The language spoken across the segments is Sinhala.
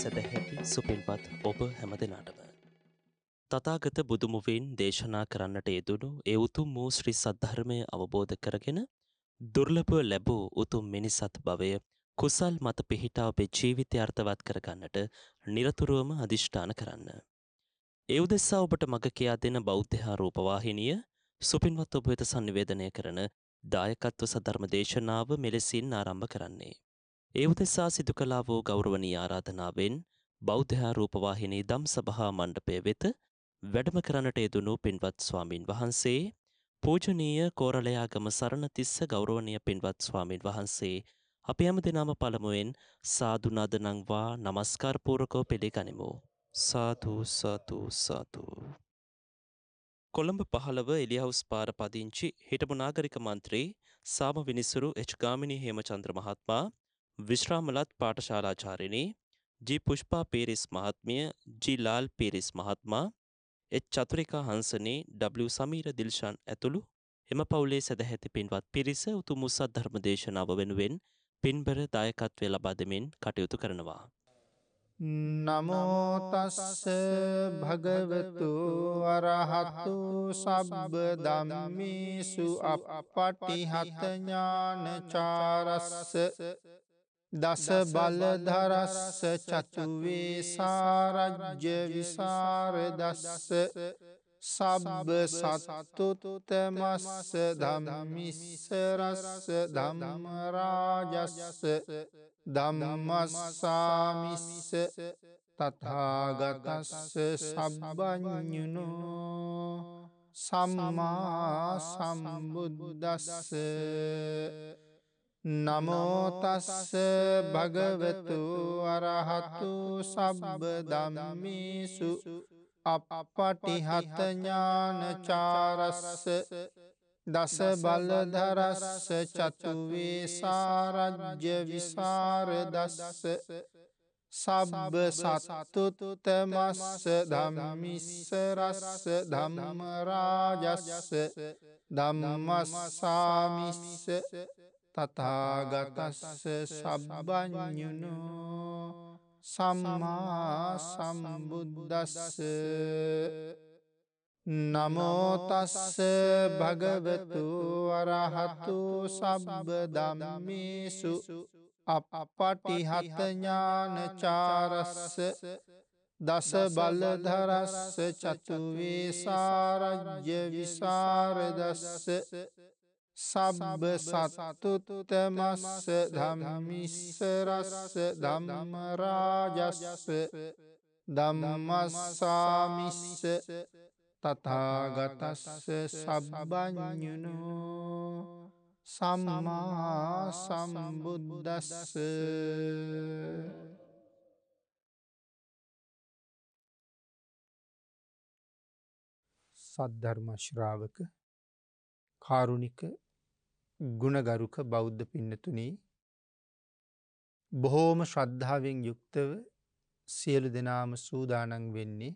සැදැහැති සුපින්පත් ඔබ හැම දෙනාටම තතාගත බුදුමුවින් දේශනා කරන්නට යෙදුණු ඒ උතුම් වූ ශ්‍රී සද්ධර්මය අවබෝධ කරගෙන දුර්ලභව ලැබූ උතුම් මිනිසත් භවය කුසල් මත පිහිටා අපේ ජීවිතය අර්ථවත් කරගන්නට නිරතුරුවම අදිෂ්ඨාන කරන්න. ඒ උදෙසා ඔබට මඟ කියා දෙන බෞද්ධහා රූපවාහිනිය සුපින්වත් ඔබ වෙත sannivedanaya කරන දායකත්ව සධර්ම දේශනාව මෙලෙසින් ආරම්භ කරන්නේ. ඒ උදෙසා සිදු කළා වූ ගෞරවනීය ආරාධනාවෙන් බෞද්ධහා රූපවාහිනී දම් සභා මණ්ඩපය වෙත වැඩම කරන්නට යෙදුණු පින්වත් ස්වාමින් වහන්සේ පූජනීය කෝරළයාගම සරණතිස්ස ගෞරවනය පින්වත් ස්වාමින් වහන්සේ අපි හැම දෙනාම පළමුුවෙන් සාධනාදනංවා නමස්කාර්පූරකෝ පිළිගනිමු. සාධූ සතුූ සතුූ. කොළඹ පහළව එලියහුස් පාර පදිංචි හිටපු නාගරික මන්ත්‍රී සාම විනිසුරු එච්ගාමිණි හේමචන්ද්‍ර මහත්මා විශ්‍රාමලත් පාටශාලාචාරිණී ජී පුෂ්පා පිරිස් මහත්මිය ජිලාල් පිරිස් මහත්මා එච් චතුරිකා හංසනේ W සමීර දිල්ෂාන් ඇතුළු එම පවුලේ සැදැහැති පින්වත් පිරිස උතුම් උසස් ධර්ම දේශනාව වෙනුවෙන් පින්බර දායකත්වය ලබා දෙමින් කටයුතු කරනවා. නමෝතස්ස භගවතු අරහතු සබ්බ දම්මිසු අප පටිහතඥානචාරස්ස දස බලධරස්ස චතුවේ සාරජ්‍ය විසාරදස්ස සබ්බ සත්තුතුතමස්ස දමමිස්සරස්ස දම්මරාජස්ස දමමස්සාමිස්ස තතාගතස්ස සබ්බඥුණෝ සම්මා සම්බුද්දස්ස නමෝතස්ස භගවතු අරහතු සබබ දමමිසු අපපටිහතඥානචාරස්ස දස බලධරස්ස චතුවේ සාරජ්‍ය විසාරදස්ස සබබ සසතුතුතමස්ස දමමිස්සරස්ස දම්මරාජස්ස දම්මස්සාමිස්ස තතාගතස්ස සබ්බඥුණු සම්මා සම්බුද්දස්ස නමෝතස්ස භගවතු වරහතු සබ්බ දම්මිසු අප පටිහතඥානචාරස්ස දස බලධරස්ස චතුවේ සාරජ්‍ය විසාරදස්ස සබ්බ සත්තුත මස්ස ධම්මිස්ස රස්ස ධම්ම රාජස්ස ධම්මස්සාමිස්ස තථාගතස්ස සබ්බඤුනෝ සම්මා සම්බුද්දස්ස සද්ධර්ම ශ්‍රාවක කාරුණික ගුණගරුක බෞද්ධ පින්නතුනේ බොහෝම ශ්‍රද්ධාවෙන් යුක්තව සියලු දෙනාම සූදානන් වෙන්නේ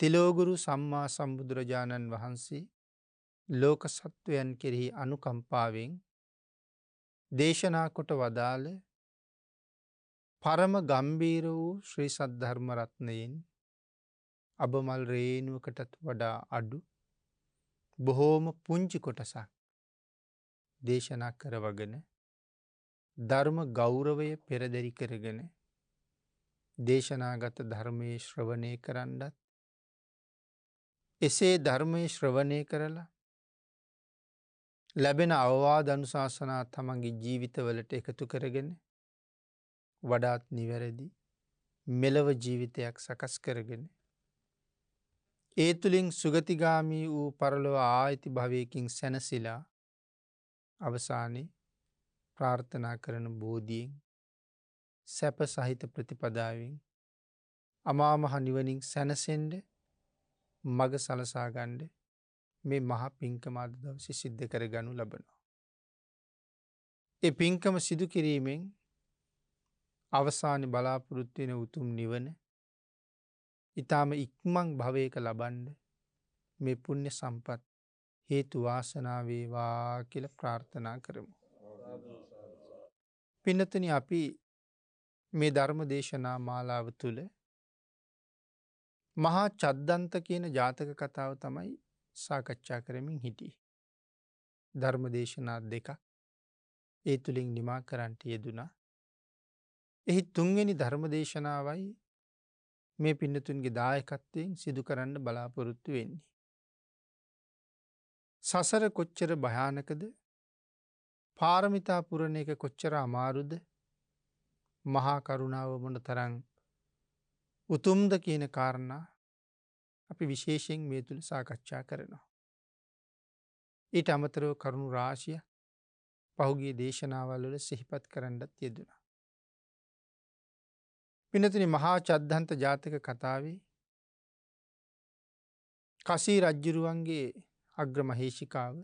තිලෝගුරු සම්මා සම්බුදුරජාණන් වහන්සේ ලෝක සත්වයන් කෙරෙහි අනුකම්පාවෙන් දේශනා කොට වදාළ පරම ගම්බීර වූ ශ්‍රී සද්ධර්මරත්නයෙන් අබමල් රේනුවකටත් වඩා අඩු බොහෝම පුංචි කොටසක් දේශනා කරවගෙන ධර්ම ගෞරවය පෙරදැරි කරගෙන දේශනාගත ධර්මයේ ශ්‍රවණය කරන්නත් එසේ ධර්මය ශ්‍රවණය කරලා ලැබෙන අවවාද අනුශාසනා තමන්ගේ ජීවිතවලට එකතු කරගෙන වඩාත් නිවැරදි මෙලව ජීවිතයක් සකස් කරගෙන ඒ තුළින් සුගතිගාමී වූ පරලොව ආයිති භවයකින් සැනසිලා අවසානයේ ප්‍රාර්ථනා කරන බෝධීෙන් සැප සහිත ප්‍රතිපදාවෙන් අමාමහ නිවනින් සැනසෙන්ඩ මග සලසාගණ්ඩ මේ මහා පින්කම අද දවස සිද්ධ කර ගනු ලබනවා. එ පින්කම සිදු කිරීමෙන් අවසාන බලාපොරොත්වෙන උතුම් නිවන ඉතාම ඉක්මං භවයක ලබන්ඩ මේ පුුණ්‍ය සම්පත් හේතු වාසනාවේවා කියල ප්‍රාර්ථනා කරමු. පිනතන අපි මේ ධර්ම දේශනා මාලාව තුළ මහා චද්දන්ත කියන ජාතක කතාව තමයි සාකච්ඡා කරමින් හිටිය. ධර්ම දේශනා දෙක ඒ තුළින් නිමා කරන්ට යෙදුනා. එහි තුන්ගනි ධර්ම දේශනාවයි මේ පිඩතුන්ගේ දායකත්වයෙන් සිදු කරන්න බලාපොරොත්තු වෙන්නේ. සසර කොච්චර භයානකද පාරමිතා පුරණ එක කොච්චර අමාරුද මහා කරුණාව මොන තරං උතුම්ද කියන කාරණා අපි විශේෂයෙන් මේ තුළ සාකච්ඡා කරනවා. ඊට අමතරව කරුණු රාශිය පහුගේ දේශනාවල්වල සිහිපත් කරන්නත් යෙදෙන. පිනතින මහා චද්ධන්ත ජාතක කතාවේ කසී රජ්ජුරුවන්ගේ අග්‍රමහේෂිකාව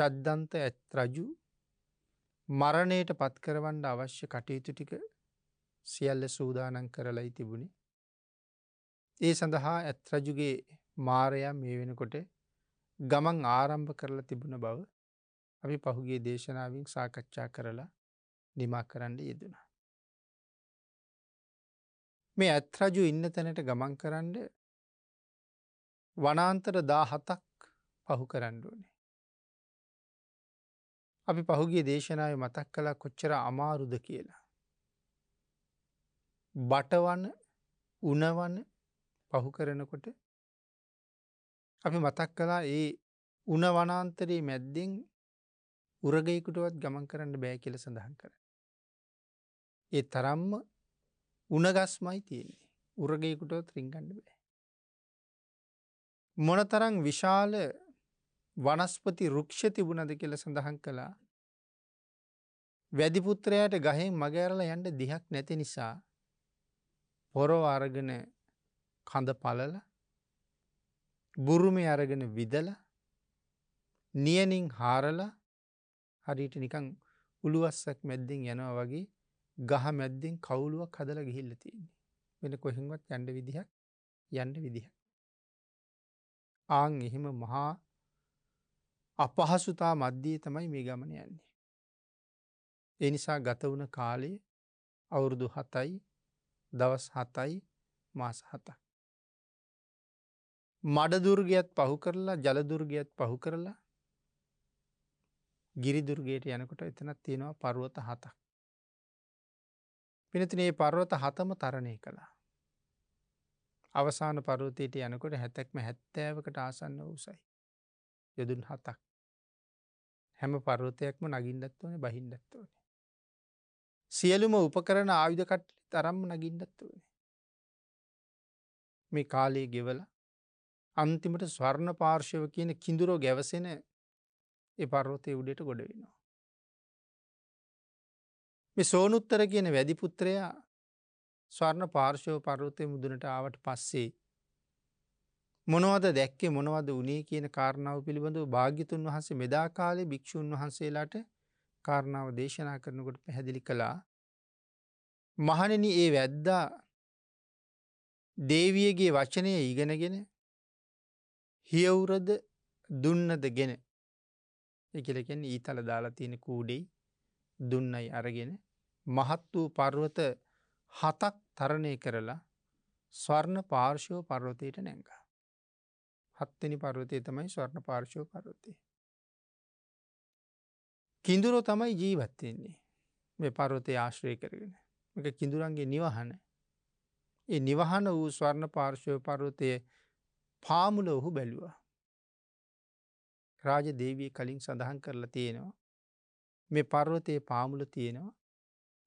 චද්ධන්ත ඇත් රජු මරණයට පත්කරවන්ඩ අවශ්‍ය කටයුතු ටික සියල්ල සූදානන් කරලයි තිබුණි. ඒ සඳහා ඇත්රජුගේ මාරයා මේ වෙනකොට ගමන් ආරම්භ කරලා තිබුණ බව අපි පහුගේ දේශනාවෙන් සාකච්ඡා කරලා නිමා කරන්න යෙදනා. මේ ඇත්රජු ඉන්න තැනට ගමන් කරන්න වනාන්තර දාහතක් පහු කරන්නඩුවනේ. අපි පහුගේ දේශනාව මතක් කලා කොච්චර අමාරුද කියලා. බටවන උනවන පහු කරනකොට අපි මතක් කලා ඒ උනවනාන්තරයේ මැද්දෙන් උරගයකුටුවත් ගමන් කරන්න බෑ කියල සඳහන් කර. ඒ තරම්ම උනගස්මයි තියෙන්නේ උරගේකුටෝ ත්‍රිංගඩ බෑ. මොනතරං විශාල වනස්පති රුක්ෂ තිබුණද කියල සඳහන් කළා වැදිපුත්‍රයට ගහෙන් මගඇරල යන්ට දිහක් නැති නිසා පොරෝ අරගෙන කඳ පලල බුරුමේ අරගෙන විදල නියනින් හාරල හරිට නිකං උළුවස්සක් මැද්දෙන් යනවා වගේ ගහ මැද්දෙන් කවුලුවක් හදල ගිහිල්ල තියෙන්නේ. වෙන කොහෙන්වත් යන්ඩ විදිහ යන්ඩ විදිහ. ආං එහෙම මහා අපහසුතා මධ්‍යී තමයි මේ ගමන යන්නේ. එනිසා ගතවන කාලයේ අවුරුදු හතයි දවස් හතයි මාස හතක්. මඩදුර්ගයත් පහු කරලා ජලදුර්ගයත් පහු කරලා ගිරිදුර්ගයට යනකොට එතනත් තියෙනවා පරුවත හතක්. පිනතිනේ පර්වත හතම තරණය කළා. අවසාන පරවතයට යනකොට හැතැක්ම හැත්තෑවකට ආසන්න වූසයි. යොදුන් හතක්. හැම පරවතයක්ම නගින්ඩත් වන බහින්ඩත් වන. සියලුම උපකරන ආයුධකට්ලි තරම් නගින්ඩත් වන. මේ කාලයේ ගෙවල අන්තිමට ස්වර්ණ පාර්ශව කියන කිඳුරෝ ගැවසෙන එ පරෝතය උඩට ගොඩ වෙනවා. මේ සෝනුත්තර කියන වැදිපුත්‍රයා ස්වර්ණ පාර්ශව පරවතය මුදුනට ආවට පස්සේ. මොනවද දැක්කේ මොනවද වනේ කියන කාරණාව පිළිබඳව භාගිතුන් වහන්සේ මෙදා කාලේ භික්‍ෂූන් වහන්සේලාට කාරණාව දේශනා කරනකොට පැහැදිලි කළා. මහනෙන ඒ වැද්දා දේවියගේ වචනය ඉගෙනගෙන හියවුරද දුන්නද ගෙන එකලකෙන් ඊතල දාලා තියෙන කූඩෙයි දුන්නයි අරගෙන මහත් වූ පර්වත හතක් තරණය කරලා ස්වර්ණ පාර්ශෝ පර්වතයට නැංග. හත්තනි පර්වතය තමයි ස්වර්ණ පාර්ශෝ පරවතය. කිඳුරෝ තමයි ජීවත්වෙන්නේ මේ පරවතය ආශ්‍රය කරගෙන එක කිඳුරන්ගේ නිවහන ඒ නිවහන වූ ස්වර්ණ පාර්ශවය පරවතය පාමුල ඔහු බැලුවා. රාජ දේවී කලින් සඳහන් කරලා තියෙනවා. මේ පර්වතයේ පාමුල තියෙනවා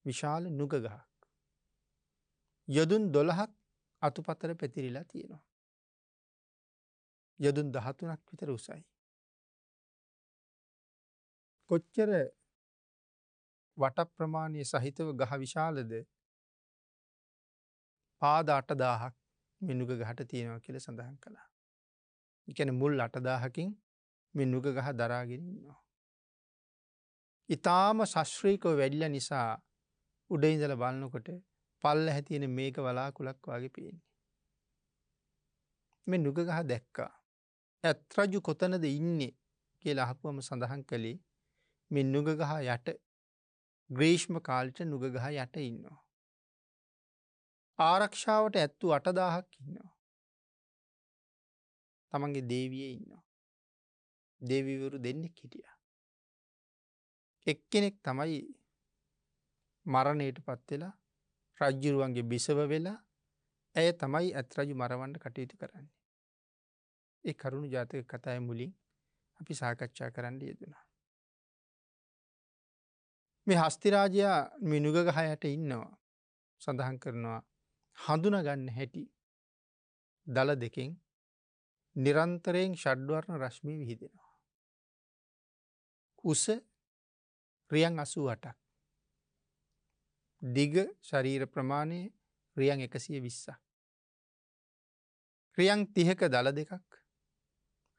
විශාල නුගගහක්. යොදුන් දොළහක් අතුපතර පැතිරිලා තියෙනවා. යොදුන් දහතුනක් විතර උසයි. කොච්චර වට ප්‍රමාණය සහිතව ගහ විශාලද පාද අටදාහක් මිනුග ගහට තියෙනවා කියල සඳහන් කළා. එකැන මුල් අටදාහකින් මිනුග ගහ දරාගෙනන්නවා. ඉතාම සශ්‍රීකෝ වැඩිල නිසා උඩයිඳල බලන්නකොට පල්ල හැතියෙන මේක වලාකුලක් වගේ පේන්නේ. මෙ නුගගහ දැක්කා. ඇත්රජු කොතනද ඉන්නේ කිය අහපුුවම සඳහන් කළේ මෙ නුගගහ යට ග්‍රේෂ්ම කාල්ට නුගගහ යට ඉන්නවා. ආරක්ෂාවට ඇත්තු අටදාහක් ඉන්නවා. තමන්ගේ දේවිය ඉන්නවා. දෙවිවරු දෙන්නෙක් හිටිය. එක්කෙනෙක් තමයි මරණයට පත්වෙලා රජ්ජුරුවන්ගේ බිසව වෙලා ඇය තමයි ඇත්රජු මරවන්ඩ කටයුතු කරන්නේ. ඒ කරුණු ජාතක කතාය මුලින් අපි සාකච්ඡා කරන්න යෙදනා. මේ හස්තිරාජයා මිනුගගහයට ඉන්නවා සඳහන් කරනවා හඳුනගන්න හැටි දළ දෙකෙන් නිරන්තරයෙන් ෂඩ්වර්ණ රශ්මී විහිදෙනවා. උස රියන් අසූ අටක් දිග ශරීර ප්‍රමාණය රියන් එකසිය විස්සා. රියන් තිහක දළ දෙකක්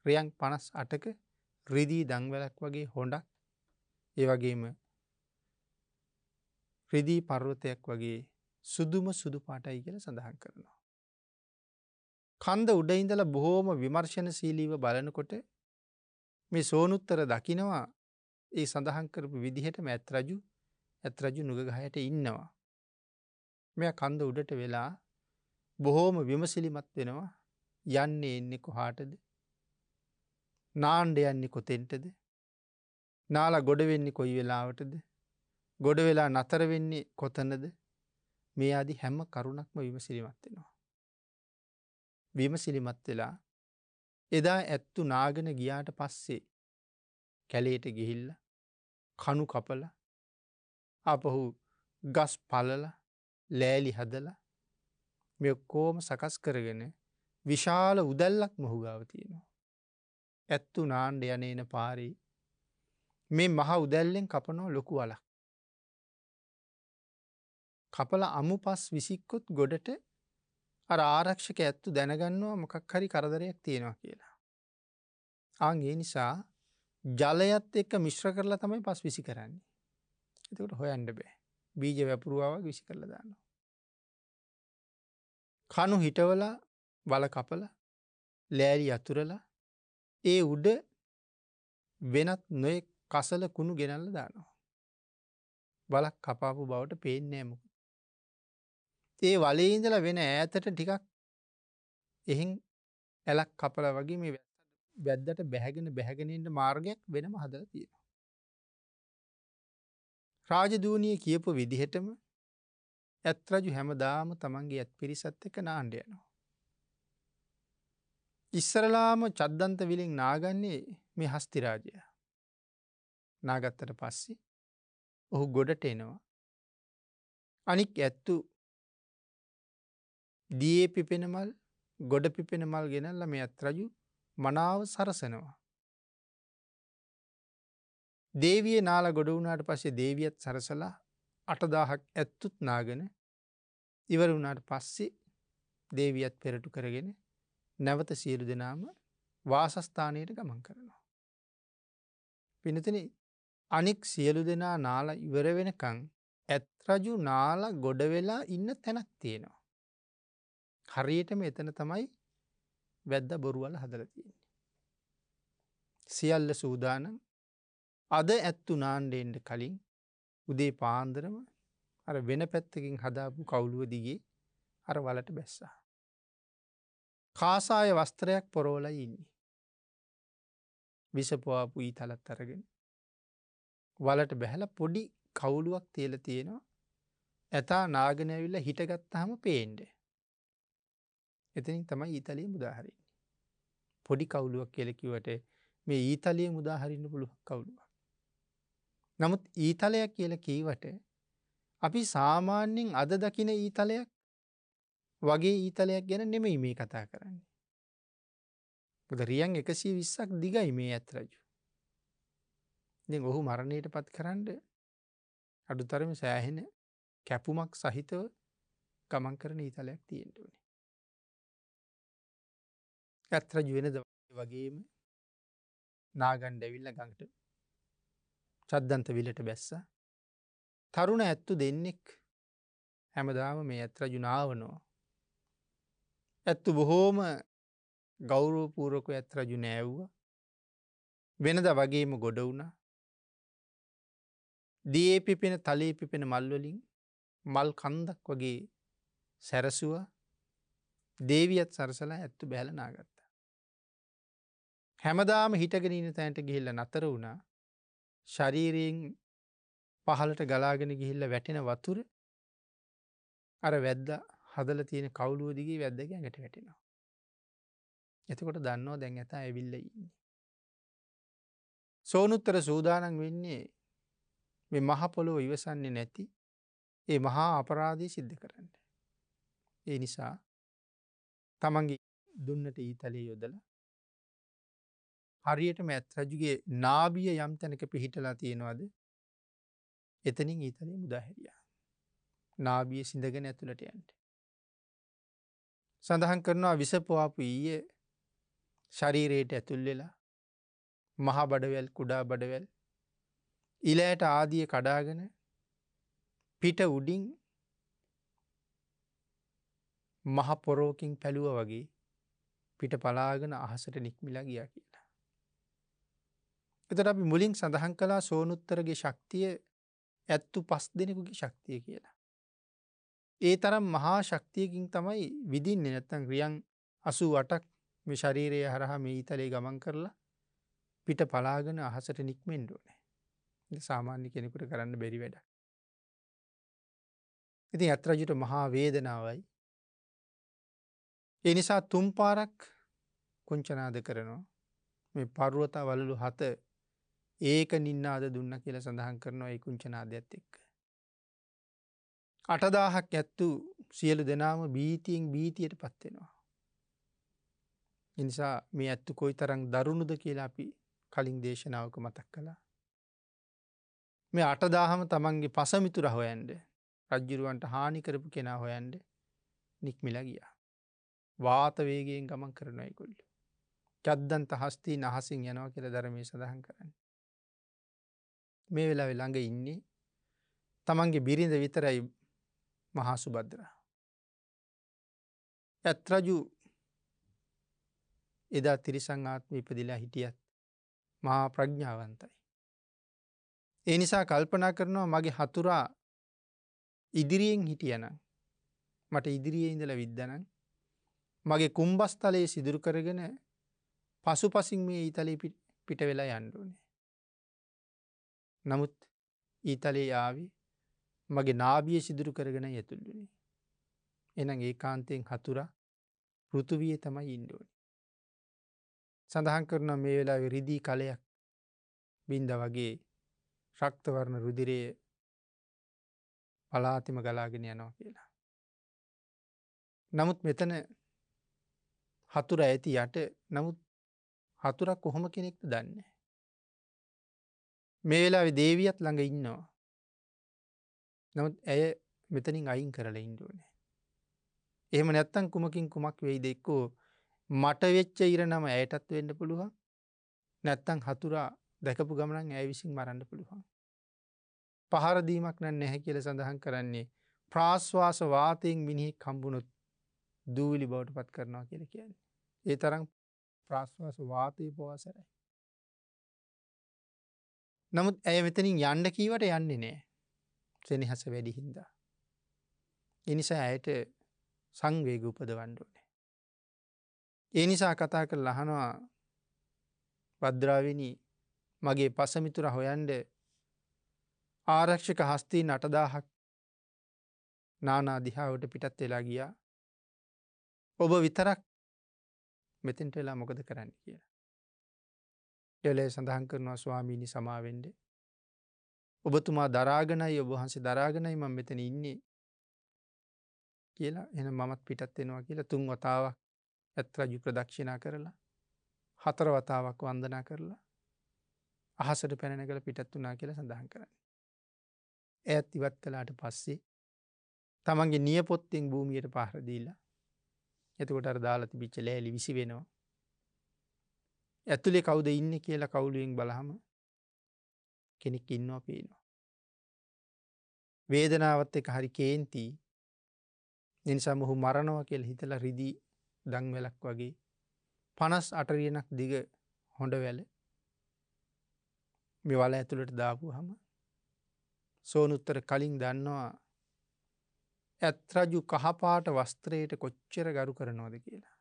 රියන් පනස් අටක රිදී දංවලක් වගේ හොඩක් ඒවගේම රිදී පර්වතයක් වගේ සුදුම සුදු පාටයි කියල සඳහන් කරනවා. කන්ද උඩයිඳල බොහෝම විමර්ශණ සීලීව බලනකොට මේ සෝනුත්තර දකිනවා ඒ සඳහන් කරපු විදිහට මැත් රජු ඇත් රජු නුගගහයට ඉන්නවා. මෙය කන්ද උඩට වෙලා බොහෝම විමසිලිමත් වෙනවා යන්නේ එන්නේ කොහාටද. නාණ්ඩ යන්නේ කොතෙන්ටද. නාලා ගොඩ වෙන්නේ කොයි වෙලාවටද. ගොඩ වෙලා නතර වෙන්නේ කොතනද මේ අදි හැම කරුණක්ම විමසිලිමත් වෙනවා. විමසිලිමත් වෙලා එදා ඇත්තු නාගෙන ගියාට පස්සේ කැලේට ගිහිල්ල කණු කපල අපහු ගස් පලල ලෑලි හදල මෙක්කෝම සකස් කරගෙන විශාල උදැල්ලක් මොහුගාව තියෙනවා. ඇත්තු නාණ්ඩ යන එන පාරී මේ මහ උදැල්ලෙන් කපනෝ ලොකු වලක්. කපල අමු පස් විසික්කොත් ගොඩට අර ආරක්ෂක ඇත්තු දැනගන්නවා මොකක් හරි කරදරයක් තියෙනවා කියලා. ආගේ නිසා ජලයත් එක්ක මිශ්‍ර කරලා තමයි පස් විසි කරන්නේ. එතකට හොයන්ඩ බෑ බීජ වැපුරුවාවක් විසි කරල දානවා. කනු හිටවලා වල කපල ලෑරි අතුරලා ඒ උඩ වෙනත් නොය කසල කුණු ගෙනල්ල දානවා. බලක් කපාපු බවට පේන්නේමු. ඒ වලේ ඉඳල වෙන ඈතට ටිකක් එහෙන් ඇලක් කපල වගේ මේ වැැද්දට බැහැගෙන බැහැගෙනට මාර්ගයක් වෙනම හදර තියෙනවා. රාජදූනිය කියපු විදිහටම ඇත්රජු හැමදාම තමන්ගේ ඇත් පිරිසත් එක නාණ්ඩ යනවා. ඉස්සරලාම චද්දන්ත විලින් නාගන්නේ මේ හස්තිරාජය. නාගත්තට පස්සේ ඔහු ගොඩට එනවා. අනික් ඇත්තු දියේ පිපෙන මල් ගොඩ පිපෙන මල් ගෙනල්ල මේ ඇත්රජු මනාව සරසනවා. දේවිය නාල ගොඩ වුණට පස්සේ දේවියත් සරසලා අටදාහක් ඇත්තුත් නාගෙන ඉවර වුණට පස්සේ දේවියත් පෙරටු කරගෙන නැවත සීරු දෙනාම වාසස්ථානයට ගමන් කරනවා. පිනතින අනික් සියලු දෙනා නාල ඉවර වෙනකං ඇත්රජු නාල ගොඩවෙලා ඉන්න තැනක් තියෙනවා. හරියටම එතන තමයි වැද්ද බොරුවල හදල තියෙන්නේ. සියල්ල සූදානම් අද ඇත්තු නාණ්ඩෙන්ට කලින් උදේ පාන්දරම අර වෙන පැත්තකින් හදාපු කවුලුව දිගේ අර වලට බැස්සා. කාසාය වස්ත්‍රයක් පොරෝල ඉන්නේ. විසපවාපු ඊ තලත් අරගෙන. වලට බැහැල පොඩි කවුලුවක් තියල තියෙනවා ඇතා නාගෙනැවිල්ල හිටගත්තාම පේන්ඩ. එතනින් තමයි ඊතලයේ මුදාහරින්නේ. පොඩි කවුලුවක් කියලකිවට මේ ඊතලයේ මුදාහරින්න පුළුව කවුලුව. නමුත් ඊතලයක් කියල කීවට අපි සාමාන්‍යෙන් අද දකින ඊතලයක් වගේ ඊතලයක් ගැන නෙමෙයි මේ කතා කරන්නේ. බුදරියන් එකසී විස්සක් දිගයි මේ ඇත්රජු. දෙ ඔහු මරණයට පත් කරන්න අඩුතරම සෑහෙන කැපුමක් සහිතව ගමන් කරන ඉතලයක් තියෙන්ටුවනේ. ඇත්‍රජ වෙනද වගේම නාගණ්ඩැවිල්ල ගඟට සද්ධන්ත විලට බැස්ස තරුණ ඇත්තු දෙන්නෙක් හැමදාම මේ ඇත්‍ර ජුනාවනෝ. ඇත්තු බොහෝම ගෞරෝපූරක ඇත්රජු නෑව්ව වෙනද වගේම ගොඩ වුණ දේ පිපෙන තලේ පිපෙන මල්වලින් මල් කන්දක් වගේ සැරසුව දේවියත් සරසලා ඇත්තු බැලනාගත්ත. හැමදාම හිටගෙන ඉන තැන්ට ගිහිල්ල නතර වුණා ශරීරයෙන් පහලට ගලාගෙන ගිහිල්ල වැටෙන වතුර අර වැද්ද හදල තියෙන කවුලුවදිගේ වැද්දග ගැට වැටෙනවා. එතකොට දන්නවා දැන් ඇතා ඇවිල්ල ඉන්නේ. සෝනුත්තර සූදානන් වෙන්නේ මෙ මහපොලොව ඉවසන්නේ නැති ඒ මහා අපරාධී සිද්ධ කරන්න. ඒ නිසා තමන්ගේ දුන්නට ඊතලේ යොදලා හරියට මැත් රජුගේ නාබිය යම් තැනක පිහිටලා තියෙනවාද එතනින් ඊතලේ මුදහැරියා. නාබිය සිඳගෙන ඇතුළට යන්ට. සඳහන් කරනවා විසපවාපු ඊයේ ශරීරයට ඇතුල්වෙලා මහ බඩවැල් කුඩා බඩවැල් ඉලෑට ආදිය කඩාගෙන පිට උඩින් මහ පොරෝකින් පැළුව වගේ පිට පලාගෙන අහසට නික්මිලා ගිය කියලා. එතට අපි මුලින් සඳහන් කලා සෝනුත්තරගේ ශක්තිය ඇත්තු පස් දෙනෙකුගේ ශක්තිය කියලා. ඒ තරම් මහා ශක්තියකින් තමයි විදින්නේ නැත්තන් ක්‍රියන් අසු වටක් මේ ශරීරය හරහා මේ ඉතලේ ගමන් කරලා පිට පලාගෙන අහසට නික්මෙන්ඩුවනේ. සාමාන්‍ය කෙනෙකුට කරන්න බැරි වැඩ. ඉතින් අත්රජුට මහා වේදනාවයි. එනිසා තුම්පාරක් කුංචනාද කරනවා මේ පරුවතා වලලු හත ඒක නින්න අද දුන්න කියල සඳහන් කරනවා ඒකුංචනාදයක්ත් එක්ක. අටදාහක් ඇත්තු සියලු දෙනාම බීතියෙන් බීතියට පත්වෙනවා. එනිසා මේ ඇත්තු කොයි තරං දරුණුද කියලා අපි කලින් දේශනාවක මතක් කළා. මේ අටදාහම තමන්ගේ පසමිතුර හොයන්ඩ රජ්ජුරුවන්ට හානි කරපු කෙනා හොයන්ඩ නික්මිල ගියා. වාතවේගයෙන් ගමන් කරනයකුල්ලු. චද්දන්ත හස්තී නහසින් යනවා කියල ධරමය සඳහන් කරන්න. මේ වෙලා වෙළඟ ඉන්නේ තමන්ගේ බිරිඳ විතරයි මහාසුබද්දර. ඇත්රජු එදා තිරිසං ආත්ම ඉපදිලා හිටියත් මහා ප්‍රඥාවන්තයි. ඒ නිසා කල්පනා කරනවා මගේ හතුරා ඉදිරියෙන් හිටියන මට ඉදිරියේ ඉඳල විද්ධනන් මගේ කුම්බස්තලයේ සිදුරු කරගෙන පසු පසින් මේ ඉතලේ පිට වෙලා යන්ඩුවනේ. නමුත් ඊතලේ ආවි මගේ නාබිය සිදුරු කරගෙන ඇතුළලුනේ. එනම් ඒ කාන්තයෙන් හතුරා පෘතුවිය තමයි ඉන්ඩෝනි. සඳහන් කරන මේ වෙලා රිදී කලයක් බින්ද වගේ ශක්තවරණ රුදිරයේ පලාතිම ගලාගෙන යනවා කියලා. නමුත් මෙතන හතුර ඇති යට නමුත් හතුරක් කොහොම කෙනෙක්ට දන්නේ. මේලා දේවියත් ළඟ ඉන්නවා. නොත් ඇය මෙතනින් අයින් කරල ඉන්ඩුවනේ. එහෙම නැත්තන් කුමකින් කුමක් වෙයි දෙෙක්කෝ මට වෙච්ච ඉර නම ඇයටත් වෙන්න පුළුවන් නැත්තං හතුරා දැකපු ගමනන් ඇය විසින් මරන්න පුළුවන්. පහරදීමක් නන් නැහැ කියල සඳහන් කරන්නේ ප්‍රාශ්වාස වාතයෙන් මිනිහි කම්බුණුත් දූවිලි බවට පත් කරනවා කියල කියන්නේ. ඒ තරම් ප්‍රශ්වාස වාතය පවාසරයි. නමුත් ඇය මෙතනින් යන්න කීවට යන්නේ නෑ සෙනහස වැඩි හින්දා. එනිසා ඇයට සංවේග උපදවන්ඩුවනේ. ඒ නිසා කතා කර ලහනවා වද්‍රාවනි මගේ පසමිතුර හොයන්ඩ ආරක්ෂක හස්තී නටදාහක් නානා දිහාාවට පිටත් වෙලා ගියා ඔබ විතරක් මෙතෙන්ට වෙලා මොකද කරන්න කියලා. එලේ සඳහන් කරනවා ස්වාමීණි සමාවෙන්ඩ. ඔබතුමා දරාගනයි ඔබහන්සේ දරාගනයි මං මෙතන ඉන්නේ කියලා එන මමත් පිටත් වෙනවා කියලා තුන් වතාවක් ඇත්රජු ප්‍රදක්ෂිනා කරලා හතර වතාවක් වන්දනා කරලා අහසට පැනන කළ පිටත් වනා කියලා සඳහන් කරන්න. ඇත් ඉවත් කලාට පස්සේ තමන්ගේ නියපොත්තෙන් භූමියයට පහරදීලා එතකොට අර දාලා තිබිච්ච ලෑලි විසි වෙනවා ඇතුළේ කවුද ඉන්න කියලා කවුලුවෙන් බලහම කෙනෙක් ඉන්නවා පේනවා. වේදනාවත් එක හරි කේන්ති නිසා මොහු මරණව කියල හිතල රිදී දංවැලක් වගේ පනස් අටරියනක් දිග හොඳ වැල මෙ වල ඇතුළට දාපු හම සෝනුත්තර කලින් දන්නවා ඇත්රජු කහපාට වස්ත්‍රයට කොච්චර ගරු කරනවාද කියලා.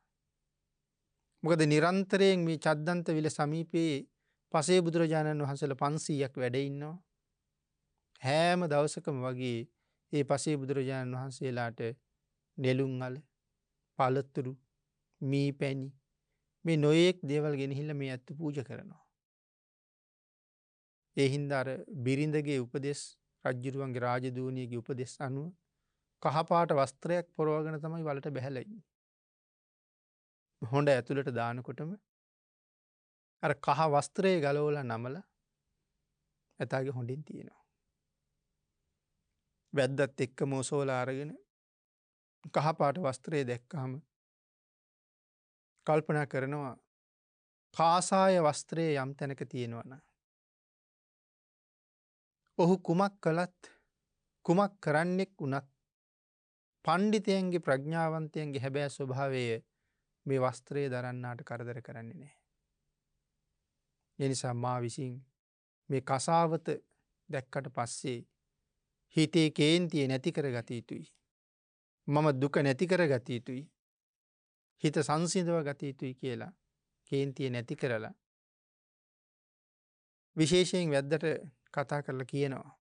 මොකද නිරන්තරයෙන් මේ චද්දන්ත විල සමීපයේ පසේ බුදුරජාණන් වහන්සල පන්සීයක් වැඩඉන්නවා. හෑම දවසකම වගේ ඒ පසේ බුදුරජාණන් වහන්සේලාට නෙලුම් අල පලත්තුරු මී පැණි මේ නොයෙක් දේවල් ගෙනහිල්ල මේ ඇත්ත පූජ කරනවා. එහින්ද අර බිරිඳගේ උපදෙස් රජ්ජුරුවන්ගේ රාජදූනියගේ උපදෙස් අනුව කහපාට වස්ත්‍රයක් පොරෝගන තමයි වලට බැහැලයි. හොඳ ඇතුළට දානකොටම අර කහ වස්ත්‍රය ගලෝල නමල ඇතාගේ හොඳින් තියෙනවා. වැද්දත් එක්ක මෝසෝල අරගෙන කහපාට වස්ත්‍රයේ දැක්කහම කල්පනා කරනවා කාසාය වස්ත්‍රයේ යම් තැනක තියෙනවන. ඔහු කුමක් කළත් කුමක් කරන්නෙක් වනත් පණ්ඩිතයන්ගේ ප්‍රඥාවන්තයන්ගේ හැබෑ ස්වභාවය මේ වස්ත්‍රය දරන්නාට කරදර කරන්නේ නෑ. එනිසා මා විසින් මේ කසාවත දැක්කට පස්සේ හිතේ කේන්තිය නැති කර ගත යුතුයි. මම දුක නැති කර ගත යුතුයි. හිත සංසිදව ගත යුතුයි කියලා කේන්තිය නැති කරලා. විශේෂයෙන් වැද්දට කතා කරලා කියනවා.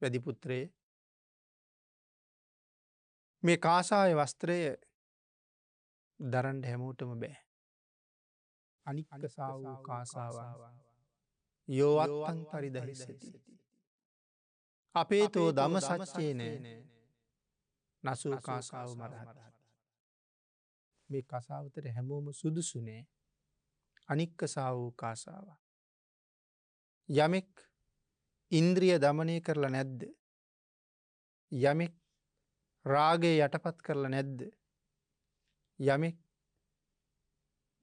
වැදිපුත්‍රයේ මේ කාසාය වස්ත්‍රය දරන්ට හැමෝටම බෑ. අනික සාවූ කාසාාවන් යෝවත්වන් පරිද හිසති. අපේ තෝ දම සච්චේ නෑනෑ නසූ කාසාාව මරහට. මේ කසාවතර හැමෝම සුදුසුනේ අනික්ක සාවූ කාසාාව. යමෙක් ඉන්ද්‍රිය දමනය කරලා නැද්ද. යමෙක් රාගේ යටපත් කරලා නැද්ද. යමෙක්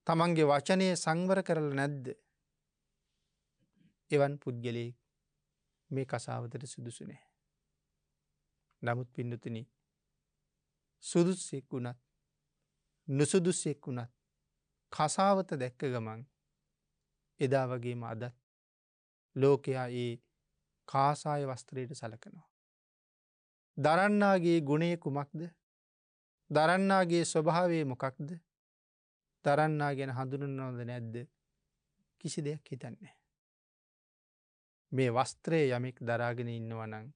තමන්ගේ වචනය සංවර කරල නැද්ද එවන් පුද්ගලයෙක් මේ කසාවතට සුදුසු නෑ. නමුත් පිඩතුන සුදුස්සෙක් වුණත් නුසුදුස්සෙක් වුණත් කසාවත දැක්ක ගමන් එදා වගේම අදත් ලෝකයා ඒ කාසාය වස්ත්‍රයට සලකනවා. දරන්නාගේ ගුණය කුමක්ද දරන්නාගේ ස්වභාවේ මොකක්ද දරන්නා ගැන හඳුනු නොද නැද්ද කිසි දෙයක් හිතන්නේ. මේ වස්ත්‍රය යමෙක් දරාගෙන ඉන්නවනං.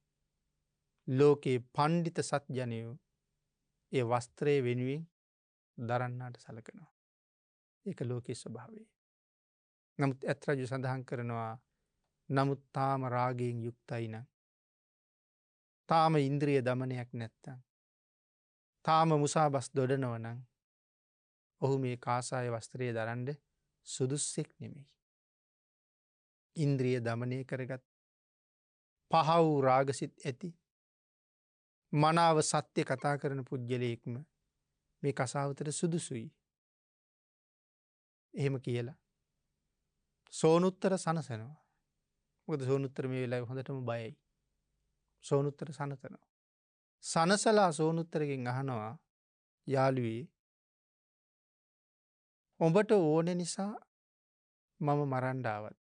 ලෝකයේ පණ්ඩිත සත්ජනයෝ ඒ වස්ත්‍රය වෙනුවෙන් දරන්නාට සලකනවා. ඒක ලෝකයේ ස්වභාවේ. නමුත් ඇත්රජු සඳහන් කරනවා නමුත් තාම රාගයෙන් යුක්තයින. තාම ඉන්ද්‍රිය දමනයක් නැත්තං. තාම මුසාබස් දොඩනවනං ඔහු මේ කාසාය වස්ත්‍රය දරන්ඩ සුදුස්සෙක් නෙමෙයි. ඉන්ද්‍රිය දමනය කරගත් පහවු රාගසිත් ඇති මනාව සත්‍යය කතා කරන පුද්ගලයෙක්ම මේ කසාවතට සුදුසුයි. එහෙම කියලා. සෝනුත්තර සනසනවා. මොද සෝනුත්තර මේ වෙලා හොඳටම බයයි. සෝනුත්තර සනතනවා. සනසලා සෝනුත්තරකින් අහනවා යාළුවී ඔබට ඕන නිසා මම මරණ්ඩාවත්